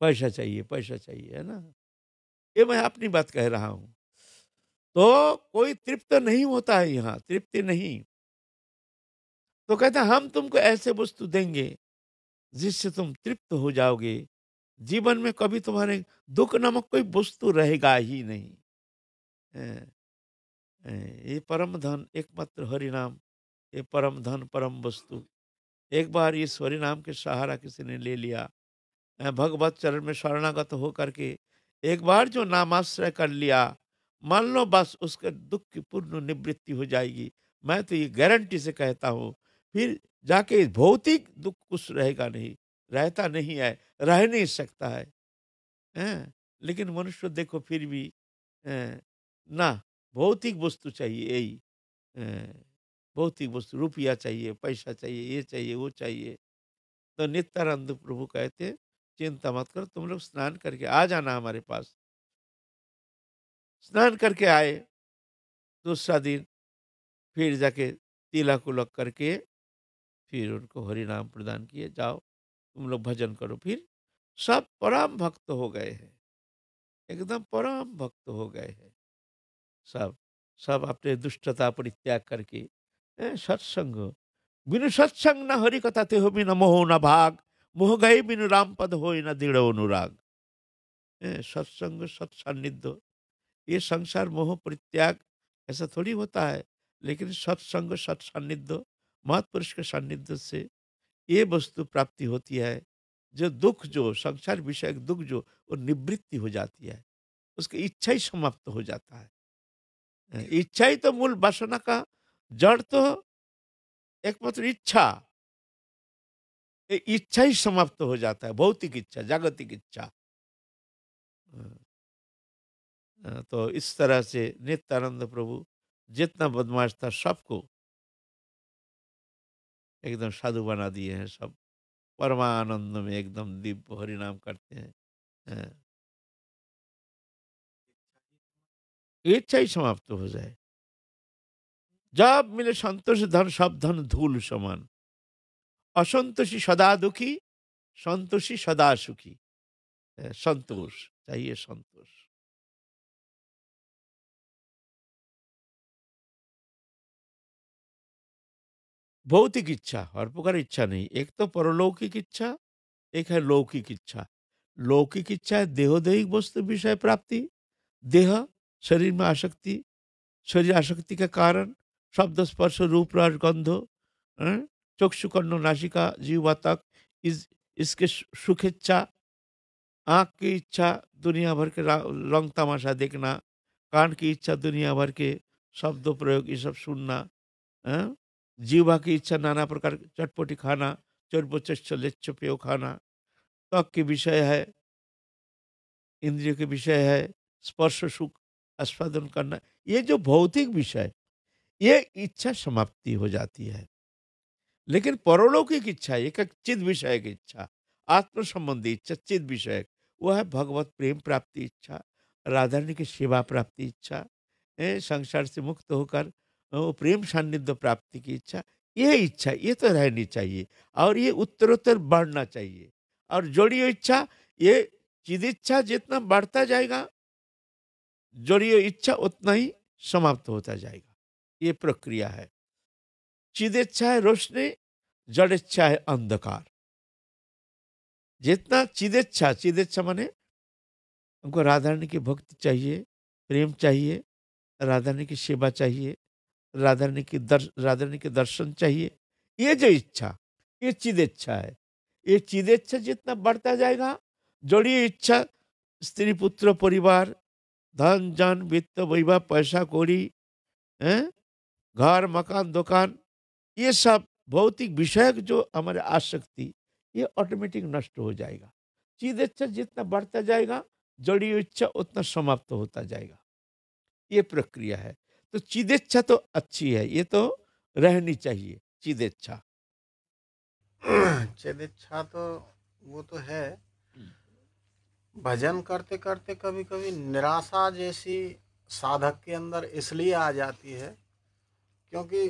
पैसा चाहिए पैसा चाहिए है ना ये मैं अपनी बात कह रहा हूँ तो कोई तृप्त नहीं होता है यहाँ तृप्ति नहीं तो कहते हम तुमको ऐसे वस्तु देंगे जिससे तुम तृप्त हो जाओगे जीवन में कभी तुम्हारे दुख नमक कोई वस्तु रहेगा ही नहीं ये परम धन एकमात्र हरिनाम ये परम धन परम वस्तु एक बार इस हरिनाम के सहारा किसी ने ले लिया भगवत चरण में शरणागत हो करके एक बार जो नामाश्रय कर लिया मान लो बस उसके दुख की पूर्ण निवृत्ति हो जाएगी मैं तो ये गारंटी से कहता हूँ फिर जाके भौतिक दुख कुछ रहेगा नहीं रहता नहीं है रह नहीं सकता है ए लेकिन मनुष्य देखो फिर भी ना भौतिक वस्तु चाहिए यही भौतिक वस्तु रुपया चाहिए पैसा चाहिए ये चाहिए वो चाहिए तो नित्यानंद प्रभु कहते चिंता मत करो तुम लोग स्नान करके आ जाना हमारे पास स्नान करके आए दूसरा दिन फिर जाके तिलक उलक करके फिर उनको हरिनाम प्रदान किए जाओ तुम लोग भजन करो फिर सब परम भक्त हो गए हैं एकदम परम भक्त हो गए हैं सब सब अपने दुष्टता परित्याग करके सत्संग बिनु सत्संग न हरि कथाते हो बिन मोह न भाग मोह गए बिनु राम पद हो न दृढ़ अनुराग सत्संग सत्सानिध्य ये संसार मोह परित्याग ऐसा थोड़ी होता है लेकिन सत्संग सत्सानिध्य महत्पुरुष के सानिध्य से ये वस्तु प्राप्ति होती है जो दुख जो संसार विषय दुख जो वो निवृत्ति हो जाती है उसकी इच्छा ही समाप्त हो जाता है इच्छा ही तो मूल वासना का जड़ तो एकमात्र इच्छा इच्छा ही समाप्त हो जाता है भौतिक इच्छा जागतिक इच्छा तो इस तरह से नित्यानंद प्रभु जितना बदमाश था सबको एकदम साधु बना दिए हैं सब परमानंद में एकदम दिव्य हरिनाम करते हैं ইচ্ছাই সমাপ্ত হয়ে যায় জব মিলে সন্তোষে ধন সব ধন ধুল সমান অসন্তোষী সদা দুঃখী সন্তোষী সদা সুখী হ্যাঁ, সন্তোষ চাই সন্তোষ ভৌতিক ইচ্ছা হর প্রকার ইচ্ছা নেই এক তো পরলৌকিক ইচ্ছা এখানে লৌকিক ইচ্ছা লৌকিক ইচ্ছায় দেহদৈহিক বস্তু বিষয় প্রাপ্তি দেহ शरीर में आसक्ति शरीर आसक्ति का कारण शब्द स्पर्श रूप रस गंध नाशिका जीववा नासिका तक इस इसके सुखेच्छा आँख की इच्छा दुनिया भर के रंग तमाशा देखना कान की इच्छा दुनिया भर के शब्द प्रयोग ये सब सुनना आ? जीवा की इच्छा नाना प्रकार चटपटी खाना चर्बोचस्च लेच्छ पेय खाना तक के विषय है इंद्रिय के विषय है स्पर्श सुख आस्वादन करना ये जो भौतिक विषय ये इच्छा समाप्ति हो जाती है लेकिन परलौकिक इच्छा एक चिद विषय की इच्छा आत्म संबंधी इच्छा चिद विषय वह है भगवत प्रेम प्राप्ति इच्छा राधारणी की सेवा प्राप्ति इच्छा संसार से मुक्त होकर वो प्रेम सान्निध्य प्राप्ति की इच्छा यह इच्छा ये तो रहनी चाहिए और ये उत्तरोत्तर बढ़ना चाहिए और जोड़ी इच्छा ये चिद इच्छा जितना बढ़ता जाएगा जड़ीय इच्छा उतना ही समाप्त होता जाएगा ये प्रक्रिया है चिद इच्छा है रोशनी जड़ इच्छा है अंधकार जितना चिदेच्छा चिदेच्छा माने हमको राधारणी की भक्ति चाहिए प्रेम चाहिए राधारणी की सेवा चाहिए राधारणी की दर्श राधारणी के दर्शन चाहिए ये जो इच्छा ये चिदेच्छा है ये चिदेच्छा जितना बढ़ता जाएगा जड़ीय इच्छा स्त्री पुत्र परिवार धन जन वित्त वैभव पैसा कौड़ी घर मकान दुकान ये सब भौतिक विषय जो हमारे आसक्ति ये ऑटोमेटिक नष्ट हो जाएगा चीज इच्छा जितना बढ़ता जाएगा जड़ी इच्छा उतना समाप्त होता जाएगा ये प्रक्रिया है तो चिदेच्छा तो अच्छी है ये तो रहनी चाहिए चिदेच्छा चिदेच्छा तो वो तो है भजन करते करते कभी कभी निराशा जैसी साधक के अंदर इसलिए आ जाती है क्योंकि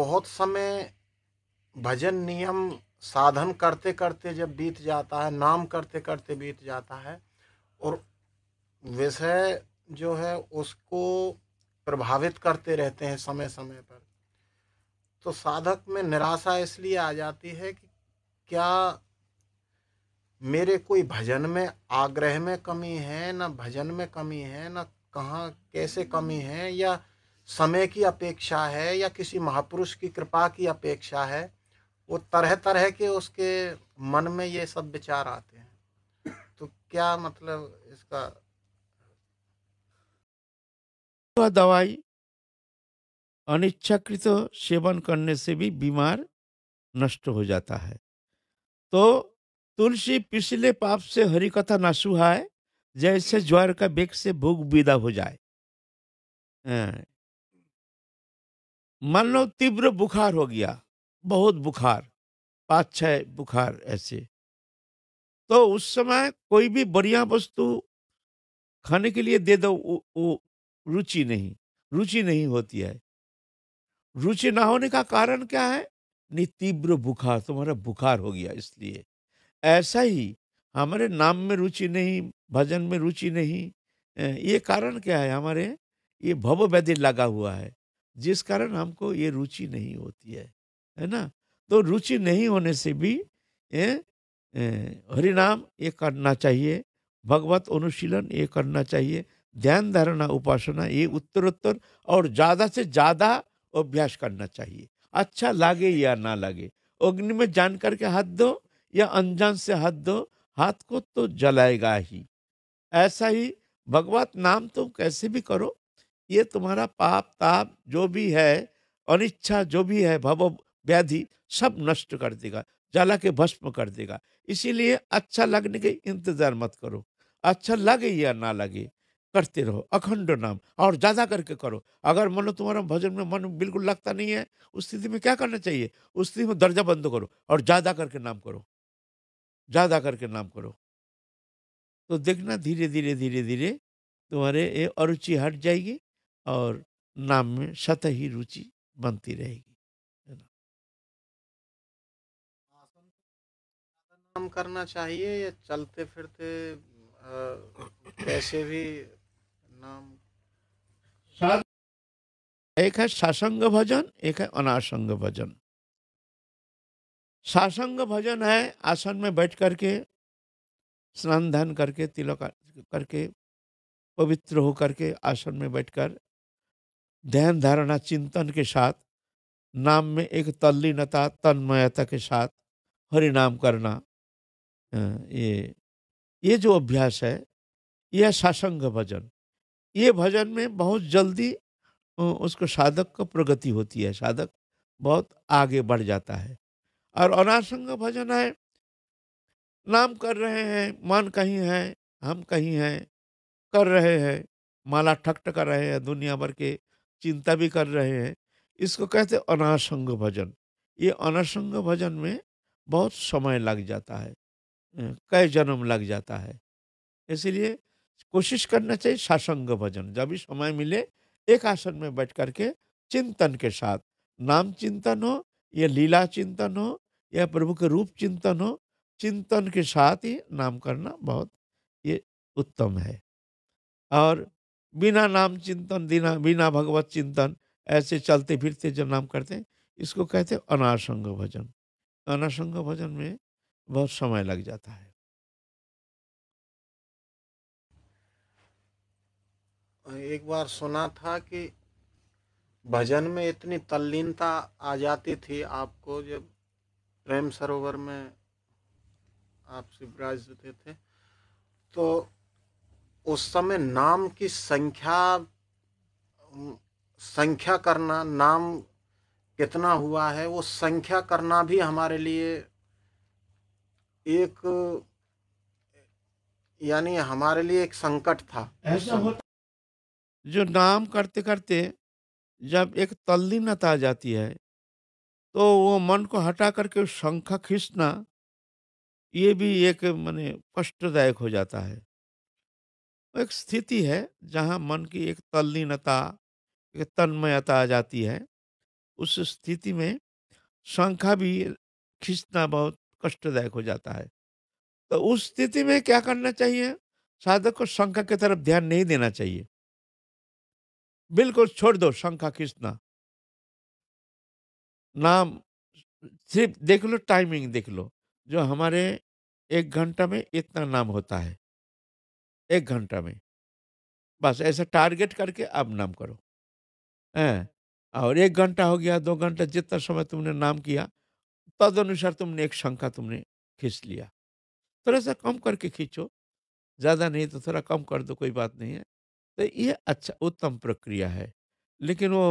बहुत समय भजन नियम साधन करते करते जब बीत जाता है नाम करते करते बीत जाता है और विषय जो है उसको प्रभावित करते रहते हैं समय समय पर तो साधक में निराशा इसलिए आ जाती है कि क्या मेरे कोई भजन में आग्रह में कमी है ना भजन में कमी है ना कहाँ कैसे कमी है या समय की अपेक्षा है या किसी महापुरुष की कृपा की अपेक्षा है वो तरह तरह के उसके मन में ये सब विचार आते हैं तो क्या मतलब इसका दवाई अनिच्छाकृत सेवन करने से भी बीमार नष्ट हो जाता है तो तुलसी पिछले पाप से हरि कथा ना सुहाए जैसे ज्वार का बेग से भूख विदा हो जाए हाँ। मान लो तीव्र बुखार हो गया बहुत बुखार पाँच छः बुखार ऐसे तो उस समय कोई भी बढ़िया वस्तु खाने के लिए दे दो वो रुचि नहीं रुचि नहीं होती है रुचि ना होने का कारण क्या है नहीं तीव्र बुखार तुम्हारा बुखार हो गया इसलिए ऐसा ही हमारे नाम में रुचि नहीं भजन में रुचि नहीं ये कारण क्या है हमारे ये भव व्याधि लगा हुआ है जिस कारण हमको ये रुचि नहीं होती है है ना तो रुचि नहीं होने से भी ए, ए, हरिनाम ये करना चाहिए भगवत अनुशीलन ये करना चाहिए ध्यान धारणा उपासना ये उत्तर उत्तर और ज़्यादा से ज़्यादा अभ्यास करना चाहिए अच्छा लागे या ना लागे अग्नि में जान करके हाथ दो या अनजान से हाथ दो हाथ को तो जलाएगा ही ऐसा ही भगवत नाम तुम कैसे भी करो ये तुम्हारा पाप ताप जो भी है अनिच्छा जो भी है भव व्याधि सब नष्ट कर देगा जला के भस्म कर देगा इसीलिए अच्छा लगने के इंतजार मत करो अच्छा लगे या ना लगे करते रहो अखंड नाम और ज़्यादा करके करो अगर मनो तुम्हारा भजन में मन बिल्कुल लगता नहीं है उस स्थिति में क्या करना चाहिए उस स्थिति में दर्जा बंद करो और ज़्यादा करके नाम करो ज़्यादा करके नाम करो तो देखना धीरे धीरे धीरे धीरे तुम्हारे ये अरुचि हट जाएगी और नाम में सतही रुचि बनती रहेगी है ना नाम करना चाहिए या चलते फिरते कैसे भी नाम एक है सासंग भजन एक है अनासंग भजन सासंग भजन है आसन में बैठ करके स्नान ध्यान करके तिलक करके पवित्र हो करके आसन में बैठकर ध्यान धारणा चिंतन के साथ नाम में एक तल्लीनता तन्मयता के साथ हरि नाम करना ये ये जो अभ्यास है यह सासंग भजन ये भजन में बहुत जल्दी उसको साधक का प्रगति होती है साधक बहुत आगे बढ़ जाता है और अनासंग भजन है नाम कर रहे हैं मन कहीं है हम कहीं हैं कर रहे हैं माला ठकट कर रहे हैं दुनिया भर के चिंता भी कर रहे हैं इसको कहते अनासंग भजन ये अनासंग भजन में बहुत समय लग जाता है कई जन्म लग जाता है इसलिए कोशिश करना चाहिए सासंग भजन जब भी समय मिले एक आसन में बैठ करके चिंतन के साथ नाम चिंतन हो या लीला चिंतन हो यह प्रभु के रूप चिंतन हो चिंतन के साथ ही नाम करना बहुत ये उत्तम है और बिना नाम चिंतन बिना बिना भगवत चिंतन ऐसे चलते फिरते जो नाम करते हैं इसको कहते हैं अनासंग भजन अनासंग भजन में बहुत समय लग जाता है एक बार सुना था कि भजन में इतनी तल्लीनता आ जाती थी आपको जब प्रेम सरोवर में आप शिवराज देते थे तो उस समय नाम की संख्या संख्या करना नाम कितना हुआ है वो संख्या करना भी हमारे लिए एक यानी हमारे लिए एक संकट था जो नाम करते करते जब एक तल्लीनता आ जाती है तो वो मन को हटा करके शंखा खींचना ये भी एक मैंने कष्टदायक हो जाता है एक स्थिति है जहाँ मन की एक तल्लीनता एक तन्मयता आ जाती है उस स्थिति में शंखा भी खींचना बहुत कष्टदायक हो जाता है तो उस स्थिति में क्या करना चाहिए साधक को शंखा की तरफ ध्यान नहीं देना चाहिए बिल्कुल छोड़ दो शंखा खींचना नाम सिर्फ देख लो टाइमिंग देख लो जो हमारे एक घंटा में इतना नाम होता है एक घंटा में बस ऐसा टारगेट करके आप नाम करो है और एक घंटा हो गया दो घंटा जितना समय तुमने नाम किया तद अनुसार तुमने एक शंका तुमने खींच लिया थोड़ा सा कम करके खींचो ज़्यादा नहीं तो थोड़ा कम कर दो कोई बात नहीं है तो ये अच्छा उत्तम प्रक्रिया है लेकिन वो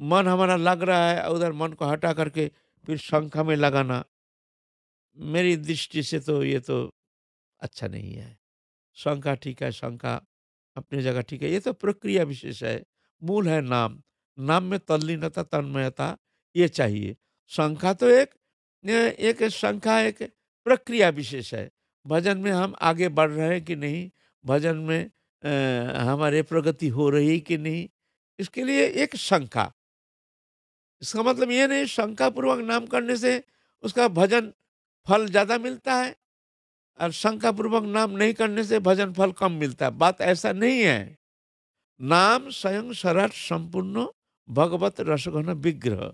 मन हमारा लग रहा है उधर मन को हटा करके फिर शंखा में लगाना मेरी दृष्टि से तो ये तो अच्छा नहीं है शंखा ठीक है शंखा अपनी जगह ठीक है ये तो प्रक्रिया विशेष है मूल है नाम नाम में तल्लीनता तन्मयता ये चाहिए शंखा तो एक एक शंखा एक प्रक्रिया विशेष है भजन में हम आगे बढ़ रहे हैं कि नहीं भजन में हमारे प्रगति हो रही कि नहीं इसके लिए एक शंखा इसका मतलब ये नहीं शंकापूर्वक नाम करने से उसका भजन फल ज़्यादा मिलता है और शंकापूर्वक नाम नहीं करने से भजन फल कम मिलता है बात ऐसा नहीं है नाम स्वयं सराट संपूर्ण भगवत रसगन विग्रह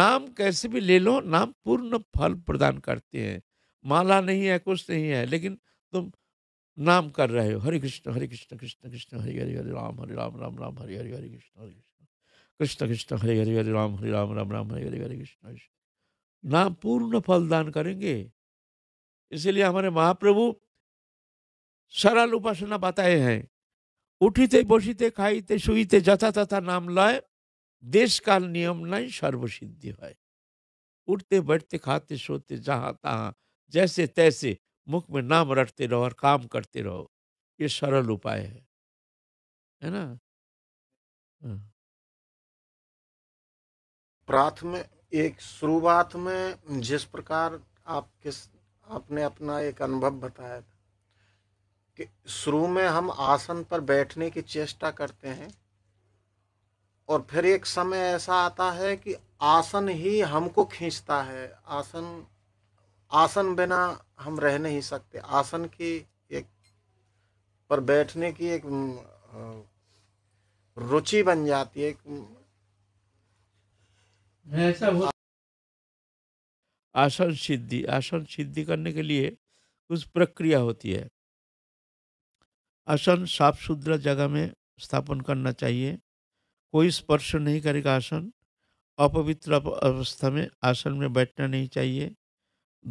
नाम कैसे भी ले लो नाम पूर्ण फल प्रदान करते हैं माला नहीं है कुछ नहीं है लेकिन तुम नाम कर रहे हो हरे कृष्ण हरे कृष्ण कृष्ण कृष्ण हरे हरे हरे राम हरे राम राम राम हरे हरे हरे कृष्ण हरे कृष्ण कृष्ण कृष्ण हरे हरे हरे राम हरे राम राम राम हरे हरे हरे कृष्ण कृष्ण नाम पूर्ण फल दान करेंगे इसलिए हमारे महाप्रभु सरल उपासना बताए हैं उठीते बसीते खाईते सुईते जथा तथा नाम लय देश का नियम नहीं सर्वसिद्धि है उठते बैठते खाते सोते जहाँ तहाँ जैसे तैसे मुख में नाम रटते रहो और काम करते रहो ये सरल उपाय है है ना हाँ। प्राथम एक शुरुआत में जिस प्रकार आप किस आपने अपना एक अनुभव बताया था कि शुरू में हम आसन पर बैठने की चेष्टा करते हैं और फिर एक समय ऐसा आता है कि आसन ही हमको खींचता है आसन आसन बिना हम रह नहीं सकते आसन की एक पर बैठने की एक रुचि बन जाती है एक ऐसा हो आसन सिद्धि आसन सिद्धि करने के लिए कुछ प्रक्रिया होती है आसन साफ सुथरा जगह में स्थापन करना चाहिए कोई स्पर्श नहीं करेगा आसन अपवित्र अवस्था में आसन में बैठना नहीं चाहिए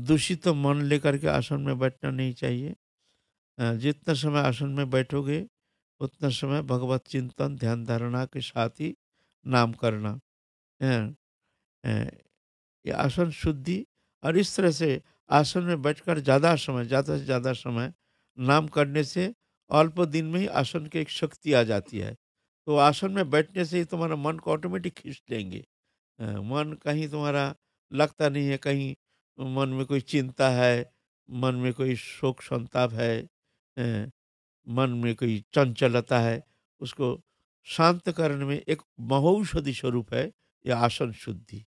दूषित तो मन लेकर के आसन में बैठना नहीं चाहिए जितना समय आसन में बैठोगे उतना समय भगवत चिंतन ध्यान धारणा के साथ ही नाम करना ये आसन शुद्धि और इस तरह से आसन में बैठकर ज़्यादा समय ज़्यादा से ज़्यादा समय नाम करने से अल्प दिन में ही आसन की एक शक्ति आ जाती है तो आसन में बैठने से ही तुम्हारा मन को ऑटोमेटिक खींच लेंगे मन कहीं तुम्हारा लगता नहीं है कहीं मन में कोई चिंता है मन में कोई शोक संताप है मन में कोई चंचलता है उसको शांत करने में एक महौषधि स्वरूप है यह आसन शुद्धि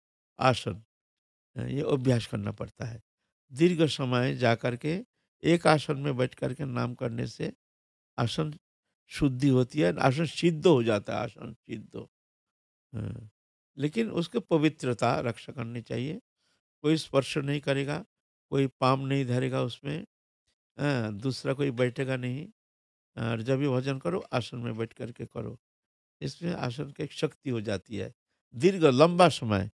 आसन ये अभ्यास करना पड़ता है दीर्घ समय जा कर के एक आसन में बैठ कर के नाम करने से आसन शुद्धि होती है आसन सिद्ध हो जाता है आसन सिद्ध लेकिन उसके पवित्रता रक्षा करनी चाहिए कोई स्पर्श नहीं करेगा कोई पाम नहीं धरेगा उसमें आ, दूसरा कोई बैठेगा नहीं और जब भी भजन करो आसन में बैठ करके करो इसमें आसन की शक्ति हो जाती है दीर्घ लंबा समय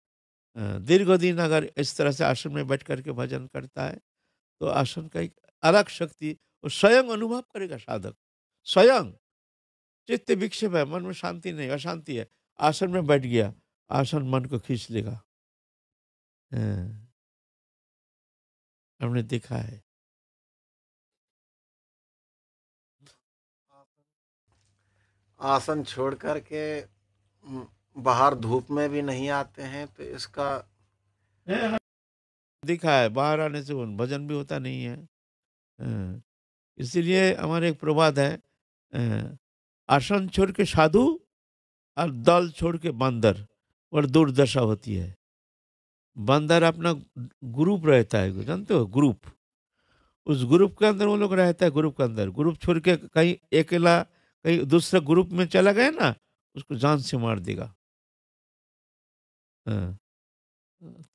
दीर्घ दिन अगर इस तरह से आसन में बैठ करके भजन करता है तो आसन का एक अलग शक्ति वो स्वयं अनुभव करेगा साधक स्वयं चित्त विक्षेप है मन में शांति नहीं अशांति है आसन में बैठ गया आसन मन को खींच लेगा हमने देखा है आसन छोड़ करके बाहर धूप में भी नहीं आते हैं तो इसका दिखा है बाहर आने से भजन भी होता नहीं है इसीलिए हमारे एक प्रवाद है आसन छोड़ के साधु और दल छोड़ के बंदर और दुर्दशा होती है बंदर अपना ग्रुप रहता है जानते हो ग्रुप उस ग्रुप के अंदर वो लोग रहता है ग्रुप के अंदर ग्रुप छोड़ के कहीं अकेला कहीं दूसरे ग्रुप में चला गया ना उसको जान से मार देगा हाँ।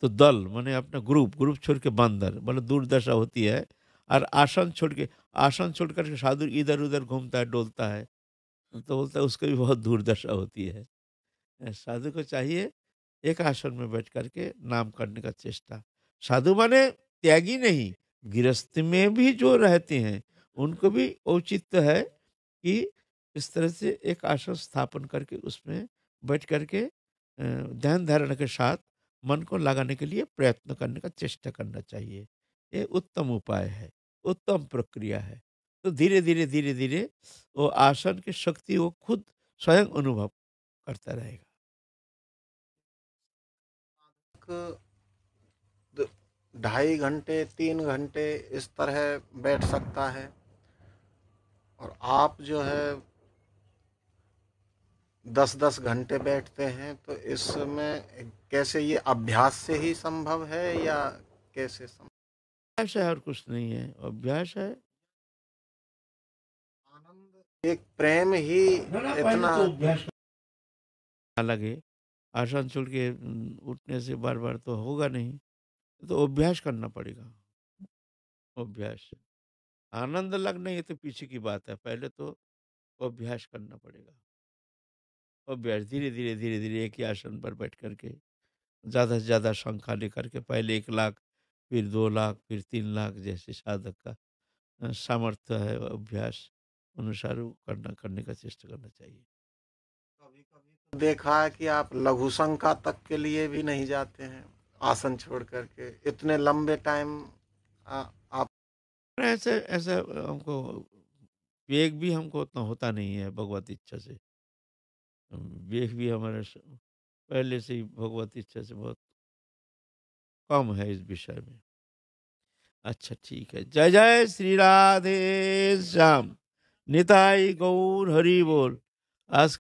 तो दल माने अपना ग्रुप ग्रुप छोड़ के बंदर मतलब दुर्दशा होती है और आसन छोड़ के आसन छोड़ करके साधु इधर उधर घूमता है डोलता है तो बोलता है उसका भी बहुत दुर्दशा होती है साधु को चाहिए एक आसन में बैठ करके नाम करने का चेष्टा साधु माने त्यागी नहीं गृहस्थी में भी जो रहते हैं उनको भी औचित्य है कि इस तरह से एक आसन स्थापन करके उसमें बैठ करके ध्यान धारण के साथ मन को लगाने के लिए प्रयत्न करने का चेष्टा करना चाहिए ये उत्तम उपाय है उत्तम प्रक्रिया है तो धीरे धीरे धीरे धीरे वो आसन की शक्ति वो खुद स्वयं अनुभव करता रहेगा ढाई घंटे तीन घंटे इस तरह बैठ सकता है और आप जो है दस दस घंटे बैठते हैं तो इसमें कैसे ये अभ्यास से ही संभव है या कैसे अभ्यास है और कुछ नहीं है अभ्यास है आनंद एक प्रेम ही इतना तो लगे आसन चुल के उठने से बार बार तो होगा नहीं तो अभ्यास करना पड़ेगा अभ्यास आनंद लगना ये तो पीछे की बात है पहले तो अभ्यास करना पड़ेगा अभ्यास धीरे धीरे धीरे धीरे एक ही आसन पर बैठ करके ज़्यादा से ज़्यादा संख्या लेकर के पहले एक लाख फिर दो लाख फिर तीन लाख जैसे साधक का सामर्थ्य है अभ्यास अनुसार करना करने का चेष्टा करना चाहिए कभी कभी तो देखा है कि आप लघु शंका तक के लिए भी नहीं जाते हैं आसन छोड़ करके इतने लंबे टाइम आप ऐसे ऐसा हमको वेग भी हमको उतना होता नहीं है भगवत इच्छा से वेख भी हमारे पहले से ही भगवत इच्छा से बहुत कम है इस विषय में अच्छा ठीक है जय जय श्री राधे श्याम निताई गौर हरि बोल आज